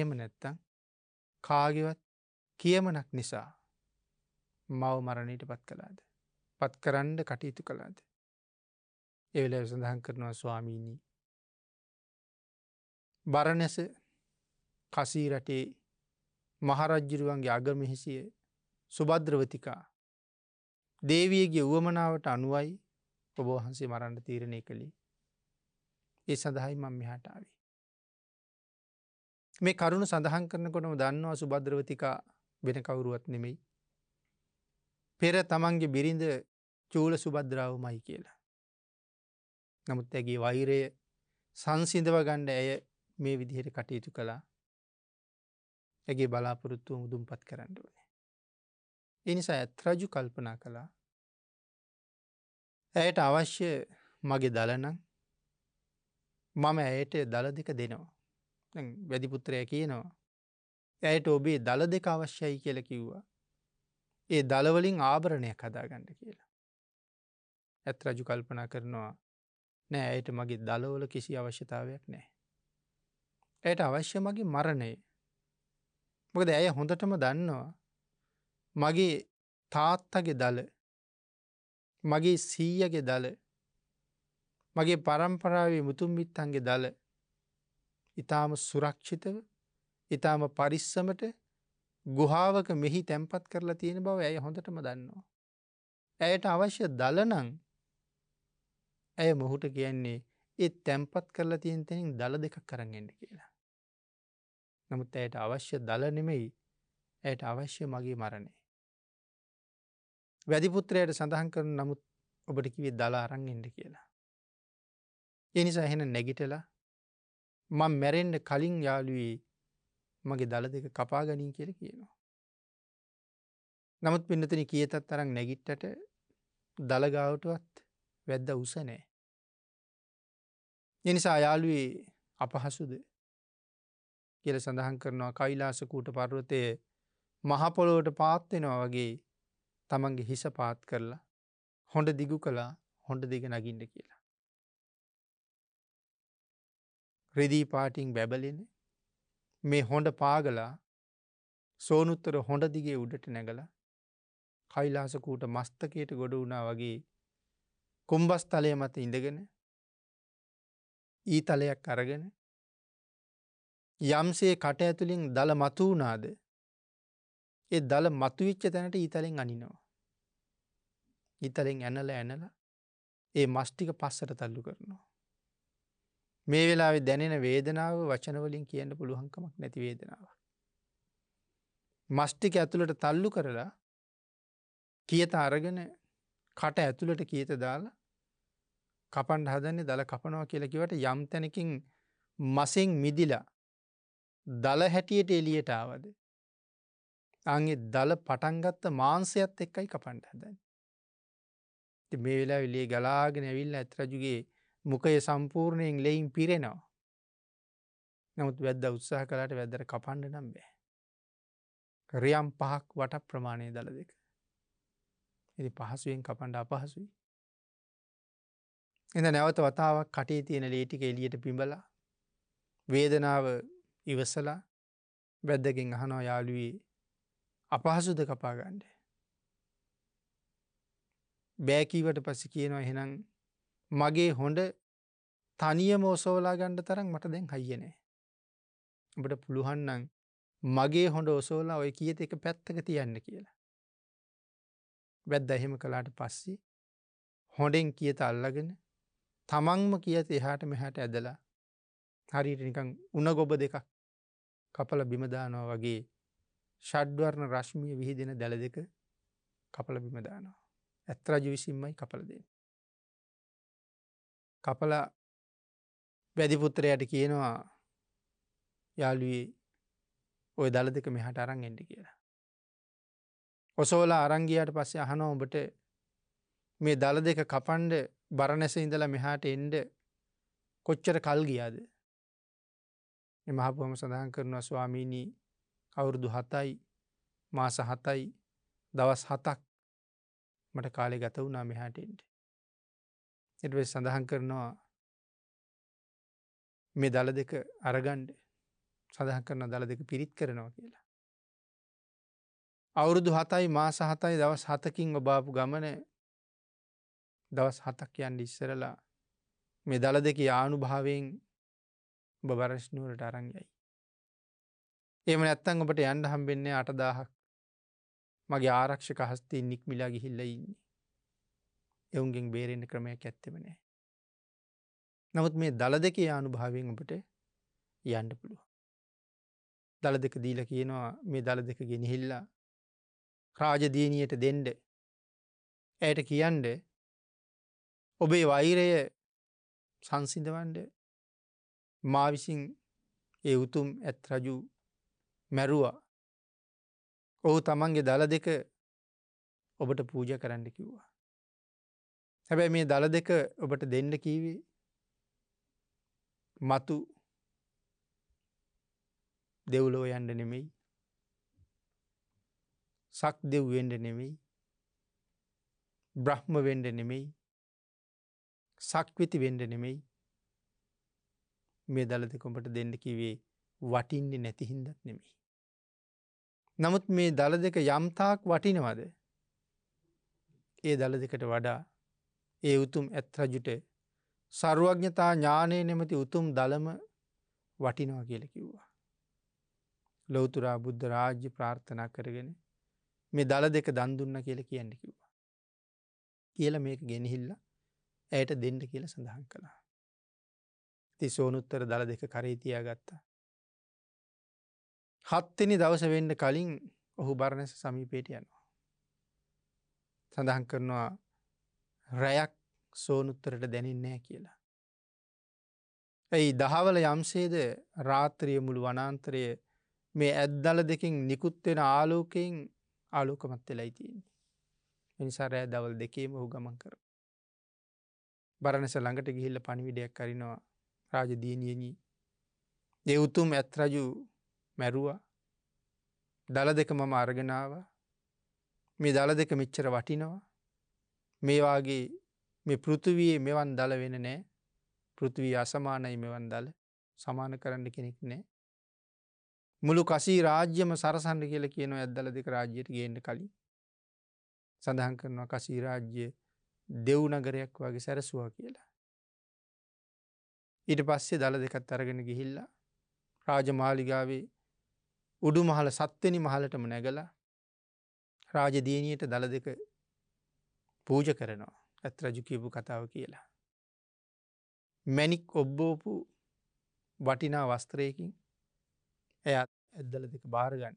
එම නැත්තං කාගවත් කියමනක් නිසා මව මරණයට පත් කලාද පත් කරන්න කටයුතු කලාද එවෙල සඳහන් කරනවා ස්වාමීණී බරණැස කසී රටේ මහරජ්ජිරුවන්ගේ අගමහිසිය සුබද්‍රවතිකා දේවියගේ වුවමනාවට අනුවයි ඔබෝහන්සේ මරණ්ඩ තීරණය කළේ ඒ සඳහයි මං මෙහාටාවේ. මේ කරුණු සඳහන් කරන කොනම දන්නවා සුබද්‍රවතිකා වෙන කවුරුවත් නෙමෙයි. පෙර තමන්ගේ බිරිඳ චූල සුබද්‍රාව මයි කියලා. නමුත් ඇගේ වෛරය සංසිඳවගණ්ඩ ඇය මේ විදිහයට කටයුතු කළා ඇගේ බලාපොරොත්තුව මුදුම්පත් කරන්නවන. එනිසා ඇත් රජු කල්පනා කළා. ඇයට අවශ්‍ය මගේ දලනම් මම ඇයට දළ දෙක දෙනවා. වැදිපුත්‍රය කියනවා. ඇයට ඔබේ දළ දෙක අවශ්‍යයි කියල කිව්වා. ඒ දළවලින් ආභරණය කදාගණ්ඩ කියලා. ඇත් රජු කල්පනා කරනවා නෑ ඇයට මගේ දළවල කිසි අවශ්‍යතාවයක් නෑ. ඇයට අවශ්‍ය මගේ මරණය. මොකද ඇය හොඳටම දන්නවා මගේ තාත්තගේ දළ මගේ සීයගේ දළ මගේ පරම්පරාවේ මුතුම් මිත්තන්ගේ දළ ඉතාම සුරක්ෂිතව ඉතාම පරිස්සමට ගුහාාවක මෙහි තැන්පත් කරලා තියෙන බව ඇය හොඳටම දන්නවා. ඇයට අවශ්‍ය දළනං ඇය මොහුට කියන්නේ ඒ තැන්පත් කරලා තියෙන් තැනින් දළ දෙකක් කරගෙන්ට කියලා. නමුත් ඇයට අවශ්‍ය දළ නෙමෙයි ඇයට අවශ්‍ය මගේ මරණය. වැදිපුත්‍රයට සඳහන් කරන නමුත් ඔබට කිවේ දලාරං එඩ කියලා. එනිසා එහෙන නැගිටලා මං මැරෙන්ඩ කලින් යාලුවේ මගේ දළ දෙක කපා ගනින් කියල කියනවා. නමුත් පින්නතන කියතත් තරම් නැගිට්ටට දළගාවටවත් වැද්ද උසනෑ. එනිසා යාලුවේ අපහසුද කියල සඳහන් කරනවා කයිලාසකූට පර්වතය මහපොලොවට පාත්වෙනවා වගේ තමන්ගේ හිස පාත් කරලා හොඳ දිගු කලා හොඳ දෙක නගින්ට කියලා. රෙදී පාටිං බැබලෙන මේ හොඳ පාගලා සෝනුත්තර හොඳ දිගේ උඩට නැගල කයිලාසකූට මස්තකයට ගොඩ වුණා වගේ කුම්බස් තලය මත ඉඳගෙන ඊ තලයක් අරගෙන යම්සේ කට ඇතුළින් දළ මතුවනාද ඒ දළ මතුවිච්ච තැනට ඊතලෙන් අනිනවා. ඉතලෙන් ඇනල ඇනල ඒ මස්්ටික පස්සට තල්ලු කරනවා. මේ වෙලාවෙ දැනෙන වේදනාව වචනවලින් කියන්න පුළුවන්කමක් නැති වේදෙනාව. මස්්ටික ඇතුළට තල්ලු කරලා කියත අරගෙන කට ඇතුළට කියත දාලා කපන් හදන්නේ දළ කපනවා කියලකිවට යම් තැනකින් මසෙන් මිදිලා දළ හැටියට එලියට ආවද අගේ දළ පටන්ගත්ත මාන්සයත් එක්කයි කපන්ට හැදැන්. මේ වෙලා වෙලේ ගලාගෙන ඇවිල් ඇත්රජුගේ මොකය සම්පූර්ණයෙන් ලෙයින් පිරෙනවා. නමුත් වැද්ද උත්සාහ කලාට වැදර කපන්ඩ නම් බෑ. රියම් පහක් වට ප්‍රමාණය දළ දෙක. එති පහසුවෙන් කපන්ඩ අපහසුයි. එඳ නැවත වතාවක් කටේ තියෙන ලේටික එලියට පිඹලා. වේදනාව ඉවසලා වැද්දගෙන් අහනෝ යාළුවී අපහසුද කපාගණ්ඩ. බෑකීවට පසි කියනවා එහෙනම් මගේ හොඳ තනිය මෝසෝලා ගණ්ඩ තරම් මට දැන් හයියනෑ. ඔබට පුළුහන්නන් මගේ හොඳ ඔසෝලා ඔය කියත එක පැත්තක තියන්න කියලා. වැද්ද එහෙම කලාට පස්සේ හොඩෙන් කියත අල්ලගෙන තමන්ම කියත එහාට මෙහාට ඇදලා හරිට නිකං උනගොබ දෙකක් කපල බිමදානෝ වගේ ෂඩ්වර්ණ රශ්මිය විහිදෙන දැල දෙක කපල බිමදානවා. ඇත්රජ විසින්මයි කපලදේ. කපල වැදිපුත්‍රයට කියනවා යාලුවේ ඔය දළ දෙක මෙහට අරං එඩි කියලා. ඔසෝල අරංගියයට පස්සේ අහන ඔබට මේ දළ දෙක කපන්ඩ බරණැස ඉඳලා මෙහාට එන්ඩ කොච්චර කල් ගියාද. එමහපුහම සඳහන් කරනවා ස්වාමීණී අවුරුදු හතයි මාස හතයි දවස් හතක් මට කාලෙ ගත වුණා මෙහාටෙන්ට. එටවෙ සඳහන් කරනවා මේ දළ දෙක අරගණ්ඩ සඳහන් කරන දළ දෙක පිරිත් කරනවා කියලා. අවුරුදු හතයි මාස හතයි දවස් හතකින් ඔබාපු ගමන දවස් හතක් යන් ඉස්සරලා මේ දළ දෙක යානු භාවයෙන් බබරශ්නුවරට අරංයයි. එම නැත්තං ඔබට යන්ඩ හම්බෙන්නේ අටදාහක් මගේ ආරක්ෂක හස්තේ නික් මිලා ගිහිල්ල ඉන්නේ. එවුන්ගෙන් බේරෙන්න්න ක්‍රමයක් ඇත්තෙමනෑ. නමුත් මේ දළ දෙක යානු භාවෙන් ඔබට යන්ඩ පුළුව. දළ දෙක දීල කියනවා මේ දළ දෙක ගෙනහිල්ලා රාජදීනයට දෙන්ඩ ඇයට කියන්ඩ ඔබේ වෛරය සංසිඳවන්ඩ මා විසින් ඒ උතුම් ඇත් රජු මැරුවා. ඔහු තමන්ගේ දළ දෙක ඔබට පූජ කරන්න කිව්වා. හැබැයි මේ දළ දෙක ඔබට දෙන්න කීවේ මතු දෙව්ලෝ යන්ඩ නෙමෙයි සක් දෙව්වෙන්ඩ නෙමෙයි බ්‍රහ්ම වෙන්ඩ නෙමෙයි සක්විති වෙන්ඩ නෙමෙයි මේ දළ දෙකොඹට දෙන්න කිවේ වටින්නේ නැතිහින්දත් නෙමෙයි. නමුත් මේ දළ දෙක යම්තාක් වටිනවද. ඒ දළ දෙකට වඩා ඒ උතුම් ඇත්රජුට සරුවඥතා ඥානය නෙමති උතුම් දළම වටිනවා කියල කිව්වා. ලොවතුරා බුද්ධ රාජ්‍ය ප්‍රාර්ථනා කරගෙන මේ දළ දෙක දන්දුන්න කියල කියන්න කිව්වා. කියල මේක ගෙනහිල්ල ඇයට දෙන්ඩ කියල සඳහන් කළා. ති සෝනුත්තර දළ දෙක කරේතියා ගත්තා. හත්තිනි දවස වෙන්න කලින් ඔහු බරණැස සමීපේට යනවා. සඳහන් කරනවා රැයක් සෝනුත්තරට දැනෙන්නේ කියලා. ඇයි දහවල යම්සේද රාත්‍රිය මුළු වනාන්තරය මේ ඇද්දල දෙකින් නිකුත්වෙන ආලෝකයෙන් ආලෝකමත් වෙලයි තියෙන්නේ. මිනිසා රෑ දවල් දෙකේම හු ගමන් කර. බරණස ළඟට ගිහිල්ල පණිවිඩයක් කරනවා රාජදීනියනී දෙවුතුම් ඇත්රජු මැරුවා දළ දෙක මම අරගෙනාව මේ දළ දෙක මෙච්චර වටිනවා මේවාගේ මේ පෘතුවයේ මෙවන් දළ වෙන නෑ පෘතිවී අසමානයි මෙවන් දළ සමාන කරන්න කෙනෙක් නෑ මුළු කසී රාජ්‍යම සරසන්ඩ කියල කියන ඇදල දෙක රාජ්‍යයට ගේන්න කලින් සඳහන් කරනවා කසී රාජ්‍ය දෙව්නගරයක් වගේ සැරසුවා කියලා. ඊට පස්සේ දළ දෙකත් අරගෙන ගිහිල්ලා රාජමාලිගාවේ උඩු මහල සත්වනි මහලටම නැගලා රාජදියනයට දළ දෙක පූජ කරනවා ඇත් රජුකියපු කතාව කියලා. මැනික් ඔබ්බෝපු වටිනා වස්ත්‍රයකින් ඇත් ඇද්දල දෙක බාරගන්න.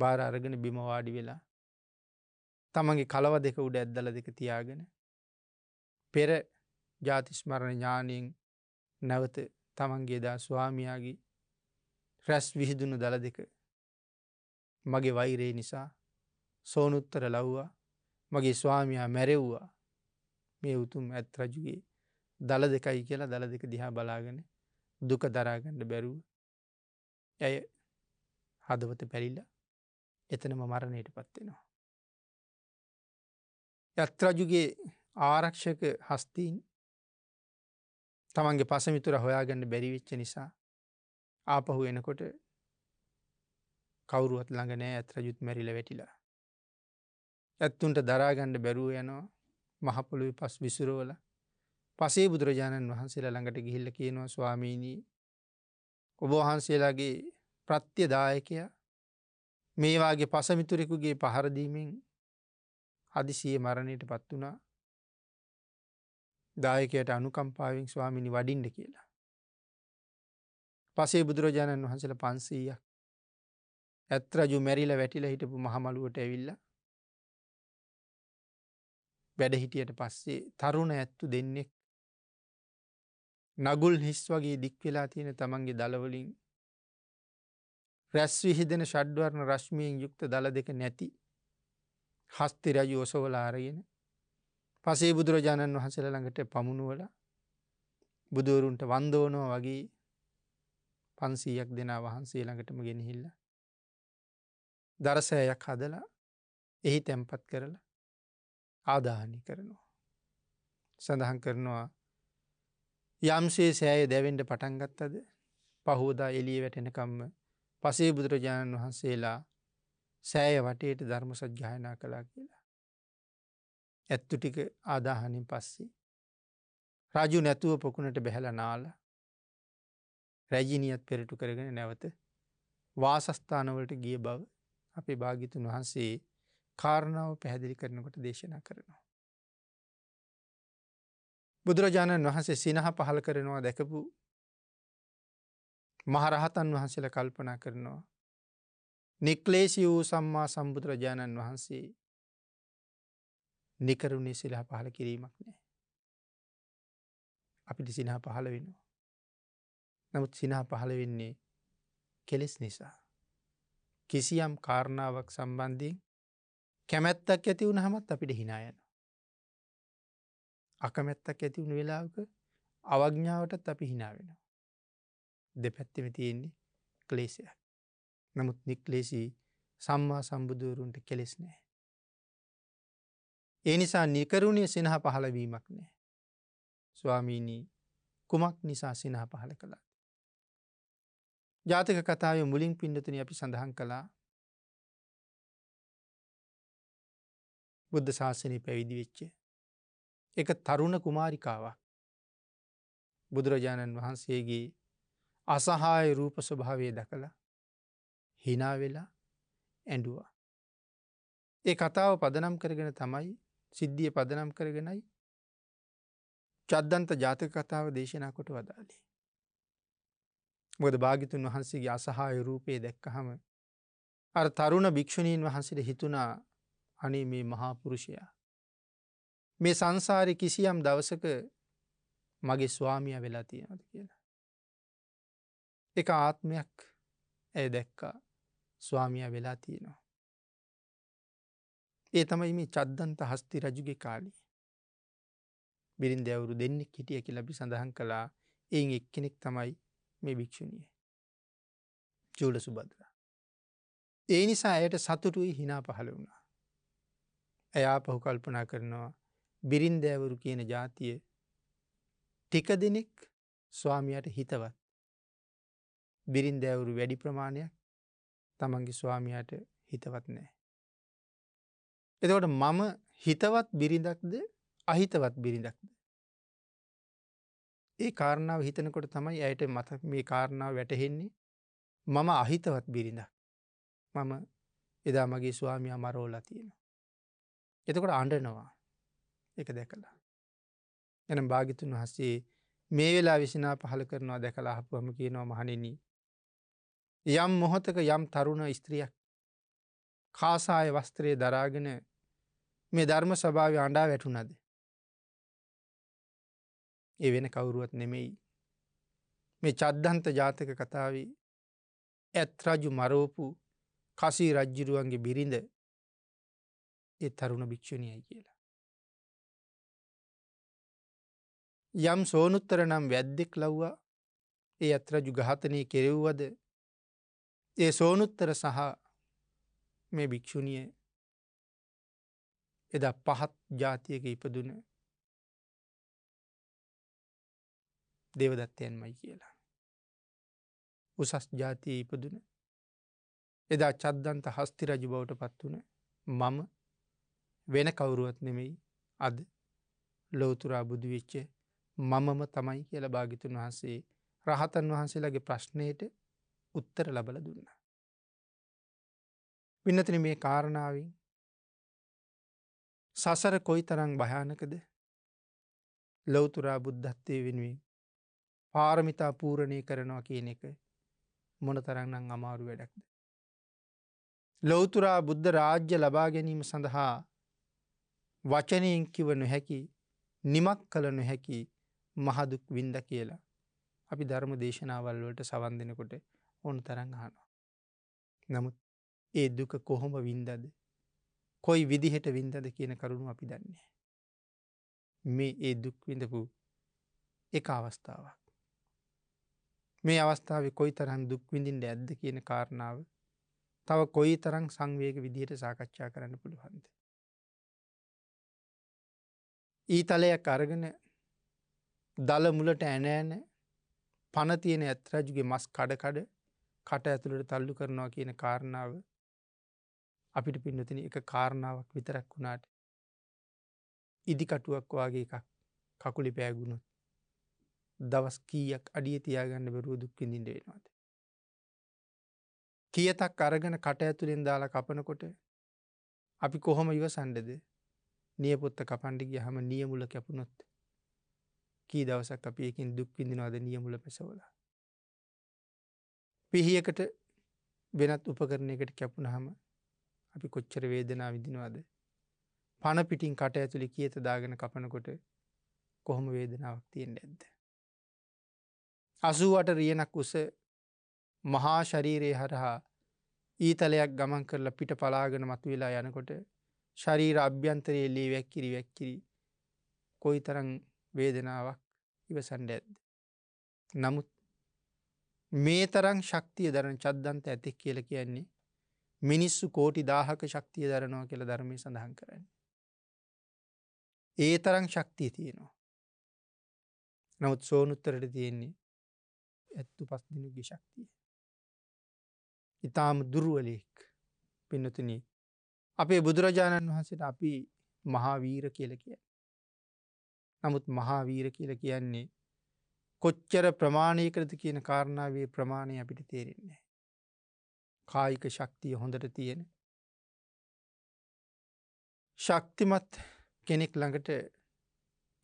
බාර අරගෙන බිමවාඩි වෙලා තමගේ කලව දෙක උඩ ඇද්දල දෙක තියාගෙන පෙර ජාතිස්මරණ ඥානයෙන් නැවත තමන්ගේ දා ස්වාමයාගේ රැස් විහිදුුණු දළ දෙක මගේ වෛරේ නිසා සෝනුත්තර ලව්වා මගේ ස්වාමයා මැරෙව්වා මේ උතුම් ඇත් රජුගේ දළ දෙකයි කියලා දළ දෙක දිහා බලාගෙන දුක දරාගණ්ඩ බැරුව ඇය හදවත පැරිල්ල එතනම මරණයට පත්වෙනවා. යත්රජුගේ ආරක්ෂක හස්තීන් තමන්ගේ පසමිතුර හොයාගන්න බැරිවිච්ච නිසා ආපහු එනකොට කවුරුවත් ළඟනෑ ඇත්රජුත් මැරිල වැටිලා. ඇත්තුන්ට දරාගණ්ඩ බැරුව යනවා මහපොළුවි පස් විසුරෝල පසේ බුදුරජාණන් වහන්සේලා ළඟට ගිහිල්ල කියනවා ස්වාමීණී ඔබ වහන්සේලාගේ ප්‍රත්‍යදායකයා මේවාගේ පසමිතුරෙකුගේ පහරදීමෙන් හදිසිය මරණයට පත් වනා දායකයට අනුකම්පාවෙන් ස්වාමිනි වඩින්ඩ කියලා. පසේ බුදුරජාණන් වහන්සල පන්සීයක් ඇත්රජු මැරිල වැටිල හිටපු මහමලුවට ඇවිල්ල වැඩහිටියට පස්සේ තරුණ ඇත්තු දෙන්නෙක් නගුල් හිස් වගේ දික්වෙලා තියෙන තමන්ගේ දළවලින් රැස්විහිදෙන ෂඩ්වර්ණ රශ්මියෙන් යුක්ත දළ දෙක නැති හස්ති රජු ඔසවලාරගෙන පසේ බුදුරජාණන් වහසල ළඟට පමුණුවල බුදුවරුන්ට වන්දෝනෝ වගේ පන්සීයක් දෙනා වහන්සේ ළඟටම ගෙනහිල්ල. දරසෑයක් හදලා එහි තැම්පත් කරලා ආදාහනි කරනවා. සඳහන් කරනවා යම්සේ සෑය දැවෙන්ට පටන්ගත්තද පහෝදා එලිය වැටෙනකම්ම පසේ බුදුරජාණන් වහන්සේලා සෑය වටේට ධර්ම සජ්ජායනා කලා කියලා. ඇත්තු ටික ආදාහනින් පස්සේ. රජු නැතුව පොකුණට බැහැල නාලා රැජිනියත් පෙරටු කරගෙන නැවත වාසස්ථානවලට ගිය බව අපේ භාගිතුන් වහන්සේ කාරණාව පැහැදිලි කරනකොට දේශනා කරනවා. බුදුරජාණන් වහන්සේ සිනහ පහළ කරනවා දැකපු මහරහතන් වහන්සේල කල්පනා කරනවා. නික්ලේසි වූ සම්මා සම්බුදුරජාණන් වහන්සේ නිකරුණේ සිලහ පහල කිරීමක් නෑ. අපිට සිනහ පහළ වෙනවා. නමුත් සිනහ පහළ වෙන්නේ කෙලෙස් නිසා. කිසියම් කාරණාවක් සම්බන්ධී කැමැත්තක් ඇති වුණ හමත් අපිට හිනායන. අකමැත්තක් ඇති වුණු වෙලාවක අවඥාවටත් අපි හිනාවෙන. දෙපැත්තම තියෙන්නේ කලේසියක්. නමුත් නික්ලේසි සම්මා සම්බුදුවරුන්ට කෙලෙස් නෑ. ඒ නිසා නිකරුණේ සිනහ පහලවීමක් නෑ. ස්වාමීණී කුමක් නිසා සිනහ පහල කළා. ජාතක කතාව මුලින් පින්නතුන අපි සඳහන් කළා බුද්ධ ශාසනය පැවිදි වෙච්ච එක තරුණ කුමාරිකාවක් බුදුරජාණන් වහන්සේගේ අසහාය රූප ස්වභාවය දකළ හිනාවෙලා ඇඩුවා. ඒ කතාව පදනම් කරගෙන තමයි සිද්ධිය පදනම් කරගෙනයි චද්දන්ත ජාතක කතාව දේශනා කොට වදාලේ. මොද භාගිතුන් වහන්සේගේ අසහාය රූපයේ දැක්කහම. අර තරුණ භික්‍ෂණීන් වහන්සට හිතුනා අනේ මේ මහාපුරුෂයා. මේ සංසාරය කිසියම් දවසක මගේ ස්වාමිය වෙලා තියෙනද කියලා. එක ආත්මයක් ඇය දැක්කා ස්වාමිය වෙලා තියෙනවා. ඒ තමයි මේ චද්දන්ත හස්ති රජුගේ කාලී. බිරින් දැවුරු දෙන්නෙක් හිටිය කිය ලබි සඳහන් කලා එයින් එක්කෙනෙක් තමයි මේ භික්‍ෂුණිය. චූල සුබද්‍ර. ඒ නිසා ඇයට සතුටුයි හිනා පහළ වුණා. ඇයා පහු කල්පනා කරනවා බිරින්දෑවරු කියන ජාතිය ටික දෙනෙක් ස්වාමියට හිතවත් බිරින්දෑවරු වැඩි ප්‍රමාණයක් තමන්ගේ ස්වාමියට හිතවත් නෑ. එතකොට මම හිතවත් බිරිඳක්ද අහිතවත් බිරිඳක්ද. ඒ කාරණාව හිතනකොට තමයි ඇයට මත මේ කාරණාව වැටහෙන්නේ මම අහිතවත් බිරිඳ මම එදා මගේ ස්වාමිය අමරෝලා තියෙන. එතකොට අඩනවා එක දැකලා. එන භාගිතුන් වහස්සේ මේ වෙලා විසිනා පහල කරනවා දැකලා හපුහම කියනවා මහනෙනී. යම් මොහොතක යම් තරුණ ස්ත්‍රියක් කාසාය වස්ත්‍රයේ දරාගෙන මේ ධර්ම සභාව අඩා වැටුනද. ඒ වෙන කවුරුවත් නෙමෙයි. මේ චද්ධන්ත ජාතක කතාවේ ඇත් රජු මරෝපු කසී රජ්ජිරුවන්ගේ බිරිඳ ඒ තරුණ භික්‍ෂුණියයි කියලා. යම් සෝනුත්තර නම් වැද්දෙක් ලව්වා ඒ අත්රජු ගහතනය කෙරෙව්වද ඒ සෝනුත්තර සහ මේ භික්‍ෂුණිය එදා පහත් ජාතියක ඉපදුන දේවදත්තයන් මයි කියලා. උසස් ජාතිය ඉපදුන එදා චද්දන්ත හස්ති රජු බවට පත් වන මම වෙන කවුරුවත් නෙමෙයි අද ලෝතුරා බුදු වෙච්ච මමම තමයි කියලා භාගිතුන් වහන්සේ රහතන් වහන්සේලාගේ ප්‍රශ්නයට උත්තර ලබල දුන්න. පින්නතින මේ කාරණාවෙන් සසර කොයි තරං භයානකද ලොවතුරා බුද්ධත්වය වෙනුවෙන් පාරමිතා පූරණය කරනවා කියන එක මොන තරන්නම් අමාරු වැඩක්ද. ලොවතුරා බුද්ධ රාජ්‍ය ලබා ගැනීම සඳහා වචනයෙන් කිව නොහැකි නිමක් කළ නොහැකි මහදුක් වින්ද කියලා අපි ධර්ම දේශනාවල් වලට සවන් දෙනකොට ඕන තරන් අහනවා. නමුත් ඒ දුක කොහොම වින්දද කොයි විදිහට වින්දද කියන කරුණු අපි දන්නේ. මේ ඒ දුක් විඳපු එක අවස්ථාවක්. මේ අවස්ථාව කොයි තරන් දුක්විඳින් ඇද්ද කියන කාරණාව තව කොයි තරං සංවේග විදිහට සාකච්ඡා කරන්න පුළුවන්ද. ඊතලයක් අරගෙන දළමුලට ඇනෑන පනතියන ඇත්රජුගේ මස් කඩකඩ කට ඇතුළට තල්ලු කරනවා කියන කාරණාව අපිට පින්නතින එක කාරණාවක් විතරක් වුණාට ඉදිකටුවක් වගේ එකක් කකුලි පෑගුණුත් දවස් කීයක් අඩිය තියාගන්න බැරුව දුක්විඳින්ට වෙනවාද. කියතක් අරගෙන කට ඇතුළෙන් දාලා කපනකොට අපි කොහොම ඉව සණ්ඩද නියපොත්ත කපණ්ඩිග හම නියමුල කැපුණොත් කී දවසක් අපයකින් දුක්විඳිනවාද නියමුල පැසවල. පිහියකට වෙනත් උපකරණයකට කැපුණ හම අපි කොච්චර වේදනා විදිනවාද පණ පිටින් කට ඇතුළි කියත දාගෙන කපනකොට කොහොම වේදනාවක් තියෙන් ඇද්ද. අසුවට රියනක් උස මහා ශරීරයේ හරහා ඊතලයක් ගමන් කරලා පිට පලාගෙන මතු වෙලා යනකොට ශරීර අභ්‍යන්තරයේ ලී වැැක්කිරි වැැක්කිරි කොයි තරං වේදනාවක් ඉවසන්ඩ ඇද්ද. නමුත් මේ තරං ශක්තිය දරන චද්දන්ත ඇති කියල කියන්නේ මිනිස්සු කෝටි දාහක ශක්තිය දරනවා කියල ධර්මය සඳහන් කරන්න. ඒ තරං ශක්තිය තියෙනවා. නමුත් සෝනුත්තරට තියෙන්නේ ඇත්තු පස් දෙනුගේ ශක්තිය. ඉතාම දුරුවලෙක් පෙන්නතුන අපේ බුදුරජාණන් වහන්සට අපි මහාවීර කියල කිය. නමුත් මහාවීර කියල කියන්නේ කොච්චර ප්‍රමාණයකරද කියන කාරණාවේ ප්‍රමාණය අපිට තේරෙන්නේ. කායික ශක්තිය හොඳට තියෙන. ශක්තිමත් කෙනෙක් ළඟට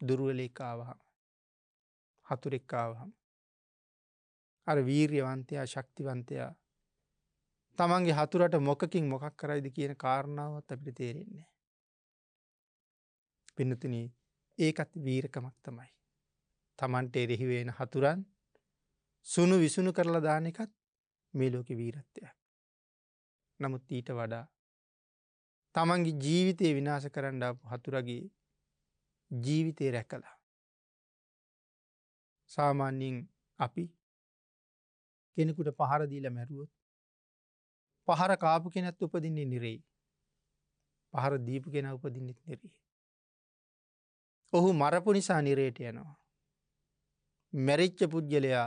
දුරුවලේකාවහම හතුරෙක්කාවහම අර වීර්යවන්තයා ශක්තිවන්තයා තමන්ගේ හතුරට මොකකින් මොකක් කරයිද කියන කාරණාවත් අපිට තේරෙන්නේ. පිනතින ඒකත් වීරකමක් තමයි. තමන්ට එරෙහිවේෙන හතුරන් සුනු විසුණු කරලා දානකත් මේ ලෝක වීරත්වයක්. නමුත් ඊට වඩා තමන්ගේ ජීවිතය විනාශ කරන්න හතුරගේ ජීවිතය රැකලා. සාමාන්‍යෙන් අපි කෙනෙකුට පහරදීල මැරුවොත් පහර කාපු කෙනැත් උපදින්නේ නිරේ පහර දීපු කෙන උපදින්නෙත් නෙරේ. ඔහු මරපු නිසා නිරේට යනවා. මැරිච්ච පුද්ගලයා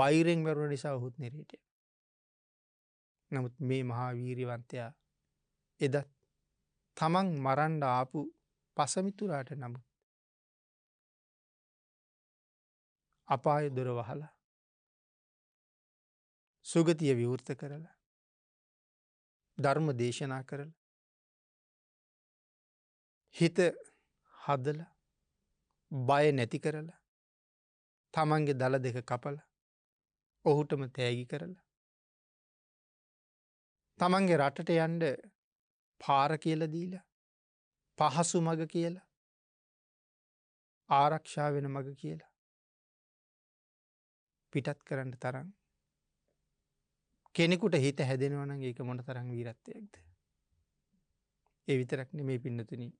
වෛරෙන් වැරුණ නිසා ඔහුත් නිරේට. නමුත් මේ මහා වීරිවන්තයා එදත් තමන් මරන්ඩ ආපු පසමිතුරාට නමුත් අපාය දොර වහලා සුගතිය විවෘත කරලා. ධර්ම දේශනා කරල. හිත හදල බය නැති කරලා තමන්ගේ දළ දෙක කපල ඔහුටම තෑගි කරලා. තමන්ගේ රටට යන්ඩ පාර කියල දීල පහසු මග කියලා ආරක්ෂා වෙන මග කියලා පිටත් කරන්න තරන් කෙනෙකුට හිත හැදෙනවන ඒක මොන තරං වීරත්වයක්ද. ඒ විතරක් නෙමේ පින්නතුනී.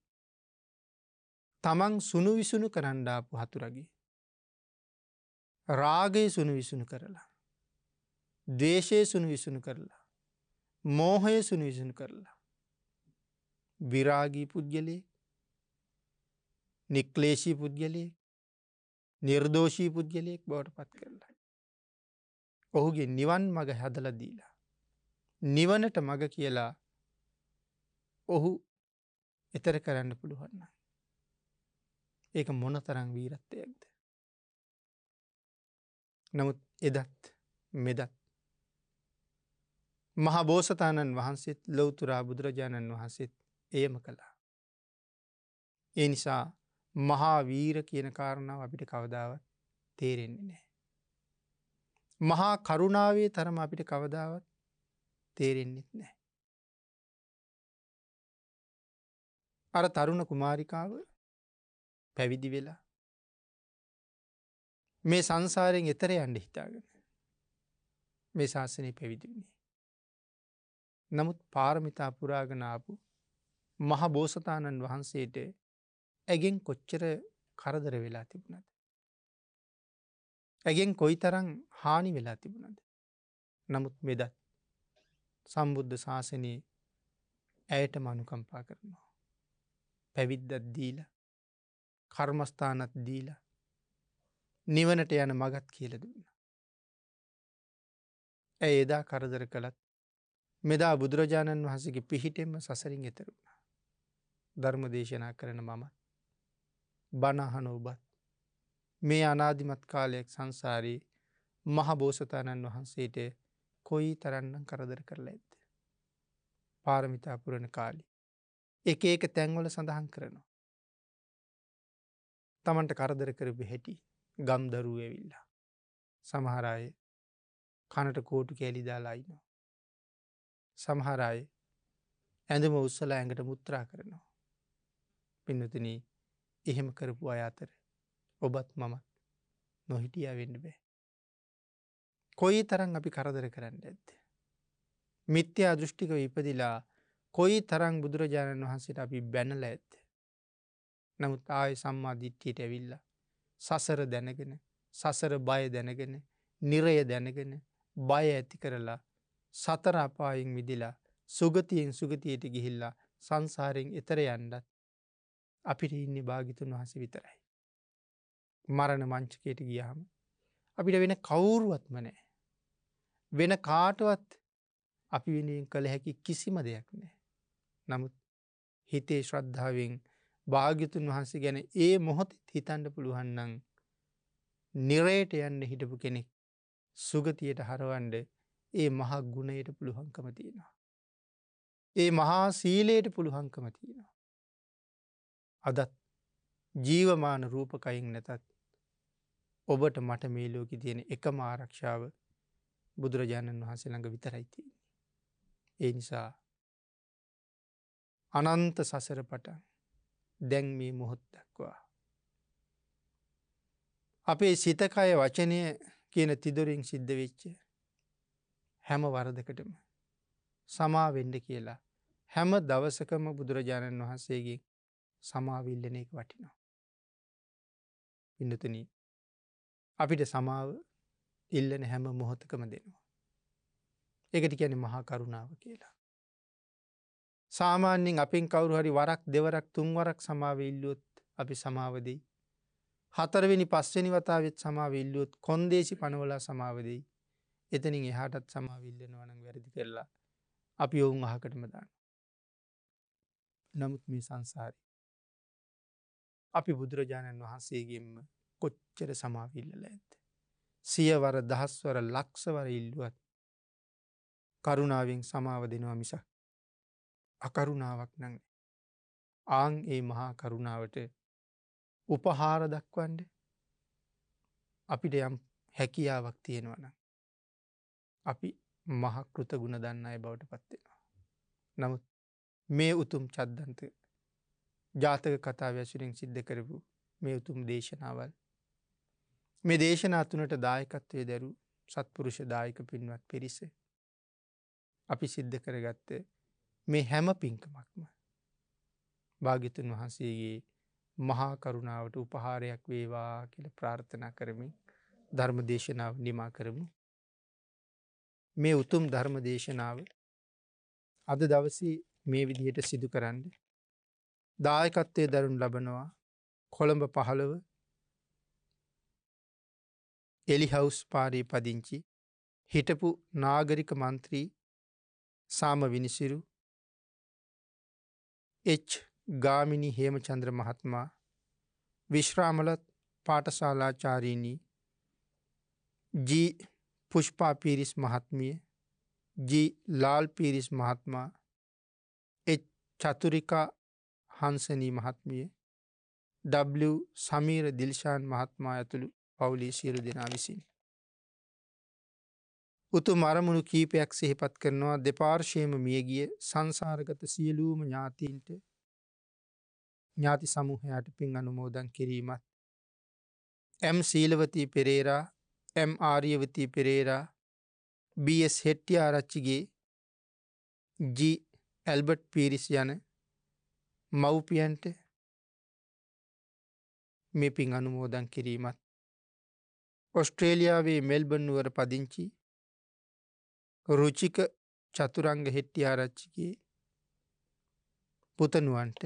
තමන් සුණු විසුණු කරණ්ඩාපු හතුරගේ. රාගය සුණු විසුණු කරලා. දේශය සුණු විසුණු කරලා. මෝහය සුණු විසුණු කරලා. විරාගී පුද්ගලේ නික්ලේශී පුද්ගලයෙක් නිර්දෝෂී පුද්ගලයෙක් බවට පත් කරලා. ඔහුගේ නිවන් මඟ හැදල දීලා. නිවනට මඟ කියලා ඔහු එතර කරන්න පුළුවන්න. ඒක මොන තරං වීරත්තයක්ද. නමුත් එදත් මෙදත්. මහා බෝසතාණන් වහන්සේත් ලොවතුරා බුදුරජාණන් වහන්සේත් ඒම කළා. ඒ නිසා මහා වීර කියන කාරණාව අපිට කවදාවත් තේරෙන්නේ නෑ. මහා කරුණාවේ තරම අපිට කවදාවත් තේරෙන්න්නෙත් නෑ. අර තරුණ කුමාරිකාව පැවිදි වෙලා මේ සංසාරයෙන් එතර යන්ඩ හිතාගෙන මේ ශාසනය පැවිදි වන්නේ. නමුත් පාරමිතා පුරාගනාපු මහ බෝසතාණන් වහන්සේට ඇගෙන් කොච්චර කරදර වෙලා තිබුණද. ඇගෙන් කොයි තරං හානි වෙලා තිබුණද. නමුත් මෙදත් සම්බුද්ධ ශාසනයේ ඇයට මනුකම්පා කරනවා. පැවිද්දත් දීල කර්මස්ථානත් දීල නිවනට යන මගත් කියල දුන්න. ඇය එදා කරදර කළත් මෙදා බුදුරජාණන් වහසගේ පිහිටෙන්ම සසරින් එතරුණ. ධර්ම දේශනා කරන මමත් බනහන ඔබත් මේ අනාධිමත් කාලයක් සංසාරී මහබෝසතාණන් වහන්සේට කොයි තරන්නම් කරදර කරලා ඇත්ද. පාරමිතා පුරණ කාලි. එක ඒක තැන්වල සඳහන් කරනවා. තමන්ට කරදර කරපු හැටි ගම් දරුවවෙල්ලා. සමහරය කනට කෝටු කෑලිදාලායිනවා. සමහරය ඇඳම උත්සල ඇඟට මුත්‍රා කරනවා. පින්නතින එහෙම කරපු අය අතර ඔබත් මමත් නොහිටිය වෙන්න බෑ. කොයි තරන් අපි කරදර කරන්න ඇත්ද. මිත්‍යා දෘෂ්ටික ඉපදිලා කොයි තරං බුදුරජාණන් වහන්සේට අපි බැනල ඇත්ද. නමුත් ආය සම්මාධිට්ටියට ඇවිල්ල සසර දැනගෙන සසර බය දැනගෙන නිරය දැනගෙන බය ඇති කරලා සතර අපායෙන් මිදිලා සුගතියෙන් සුගතියට ගිහිල්ලා සංසාරයෙන් එතර යන්නත් අපිට ඉන්න භාගිතුන් වහස විතරයි. මරණ මංචකයට ගියහම. අපිට වෙන කවුරුවත්ම නෑ. වෙන කාටවත් අපි වෙනෙන් කළ හැකි කිසිම දෙයක් නෑ. නමුත් හිතේ ශ්‍රද්ධාවෙන් භාග්‍යතුන් වහන්සේ ගැන ඒ මොහොත හිතන්ඩ පුළුවන්නන් නිරයට යන්න හිටපු කෙනෙක් සුගතියට හරවන්ඩ ඒ මහා ගුණයට පුළුහංකම තියෙනවා. ඒ මහා සීලයට පුළුහංකම තියෙනවා. අදත් ජීවමාන රූපකයින් නැතත් ඔබට මට මේ ලෝකි තියෙන එක මාරක්ෂාව බුදුරජාණන් වහන්සේ ළඟ විතරයිතිය. ඒ නිසා අනන්ත සසර පටන් දැන් මේ මොහොත් දක්වා. අපේ සිතකය වචනය කියන තිදුරින් සිද්ධ වෙච්ච හැම වරදකටම සමාවෙන්ඩ කියලා හැම දවසකම බුදුරජාණන් වහන්සේගේ සමාවිල්ලනයෙක් වටිනවා. ඉන්නතනී අපිට සමාව ඉල්ලන හැම මොහොතකම දෙනවා. එකට කියැන මහා කරුණාව කියලා. සාමාන්‍යෙන් අපෙන් කවරු හරි වරක් දෙවරක් තුන්වරක් සමාව ඉල්ලුවොත් අපි සමාවදී. හතරවෙනි පස්වනි වතාවත් සමාව ඉල්ලුවොත් කොන්දේසි පනවලා සමාවදී එතනින් එහාටත් සමාවිල්ලෙන වනං වැරදි කරලා අපි ඔවුන් අහකටම දාන්න. නමුත් මේ සංසාරි. අපි බුදුරජාණන් වහන්සේගෙන්ම කොච්චර සමාවිල්ලල ඇත. සියවර දහස්වර ලක්සවර ඉල්ලුවත් කරුණාවෙන් සමාව දෙනවා මිසක් අකරුණාවක් නං ආං ඒ මහා කරුණාවට උපහාර දක්වන්ඩ අපිට යම් හැකියාවක් තියෙනවන අපි මහකෘත ගුණ දන්න අය බවට පත්වෙනවා. නමුත් මේ උතුම් චද්දන්ත ජාතක කතා වැශුරෙන් සිද්ධ කරපු මේ උතුම් දේශනාවල් මේ දේශනා තුනට දායකත්වය දැරු සත්පුරුෂ දායක පින්වත් පිරිස. අපි සිද්ධ කරගත්ත මේ හැම පින්කමක්ම. භාගිතුන් වහන්සේගේ මහාකරුණාවට උපහාරයක් වේවා කියල ප්‍රාර්ථනා කරමින් ධර්ම දේශනාව නිමා කරමු. මේ උතුම් ධර්ම දේශනාව අද දවස මේ විදිහට සිදු කරන්න. දායකත්වය දරුන් ලබනවා කොළඹ පහළව එලිහවුස් පාරේ පදිංචි හිටපු නාගරික මන්ත්‍රී සාම විනිසිරු එච් ගාමිණි හේමචන්ද්‍ර මහත්මා විශ්‍රාමලත් පාටශාලාචාරීණී ජී පුෂ්පා පීරිස් මහත්මිය ජී ලාල් පීරිස් මහත්මා එ චතුරිකා හන්සනී මහත්මිය W සමීර දිල්ශාන් මහත්මා ඇතුළු පවුලේ සියලු දෙනා විසින්. උතු මරමුණු කීපයක් සිහිපත් කරනවා දෙපාර්ශයම මියගිය සංසාරගත සියලූම ඥාතීන්ට ඥාති සමූහයට පින් අනුමෝදන් කිරීමත්. M Seelawathi Perera M Ariyawathi Perera Bas Hetti Arachchige G Albert Peiris යන මව්පියන්ට මේ පින් අනුමෝදන් කිරීමත් ඔස්ට්‍රේලියාවේ මෙල්බන් නුවර පදිංචි රුචික චතුරංග හෙට්ටි ආරච්චිගේ පුතනුවන්ට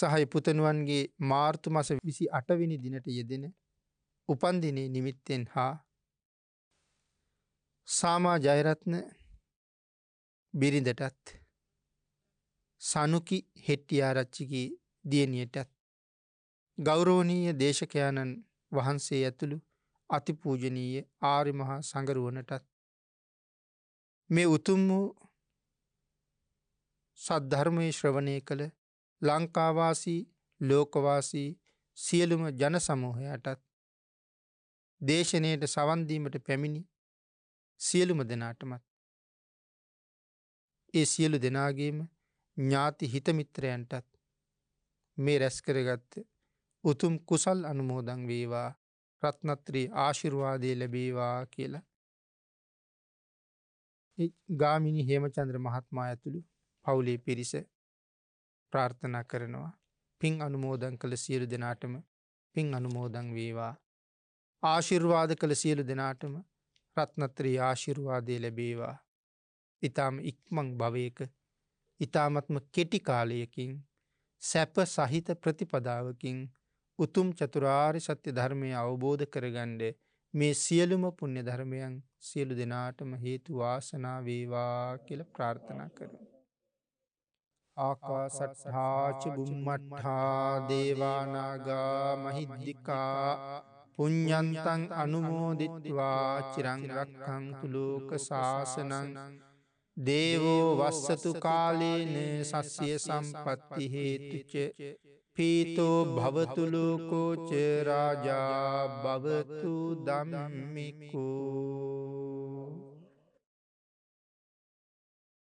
සහයි පුතනුවන්ගේ මාර්තු මස විසි අටවිනි දිනට යෙදෙන උපන්දිනේ නිමිත්තෙන් හා සාමා ජයරත්න බිරිඳටත් සනුකි හෙට්ටියාරච්චිගේ දියණියටත් ගෞරෝණීය දේශකයාණන් වහන්සේ ඇතුළු අතිපූජනීය ආරිමහා සඟරුවනටත් මේ උතුම් වූ සද්ධර්මය ශ්‍රවණය කළ ලංකාවාසී ලෝකවාසී සියලුම ජන සමූහයටත් දේශනයට සවන්දීමට පැමිණි සියලුම දෙනාටමත්. ඒ සියලු දෙනාගේම ඥාති හිතමිත්‍රයන්ටත් මේ රැස් කරගත්ත උතුම් කුසල් අනුමෝදං වේවා රත්නත්‍රී ආශිර්වාදය ලැබේවා කියලා. ගාමිණි හේමචන්ද්‍ර මහත්මා ඇතුළු පවුලේ පිරිස ප්‍රාර්ථනා කරනවා. පින් අනුමෝදං කළ සියලු දෙනාටම පින් අනුමෝදං වේවා. ආශිර්වාද කළ සියලු දෙනාටම රත්නත්‍රී ආශිර්වාදය ලැබේවා. ඉතාම ඉක්මං භවයක ඉතාමත්ම කෙටි කාලයකින් සැප සහිත ප්‍රතිපදාවකින් උතුම් චතුරාර් සත්‍ය ධර්මය අවබෝධ කරගණ්ඩ මේ සියලුම පුුණ්‍ය ධර්මයන් සියලු දෙනාටම හේතු වාසනා වේවා කියල ප්‍රාර්ථනා කරන. ආකා සටහාච බුම්මට්හා දේවානාගා මහිද්දිිකා පුං්ඥන්තන් අනුමෝදිත්වා චිරංරක්කං තුළෝක ශාසනං දේවෝ වස්සතු කාලේන සස්්‍යය සම්පත්ති හේතුච පීතෝ භවතුලෝකෝචරාජා භවතු දමම්මිකෝ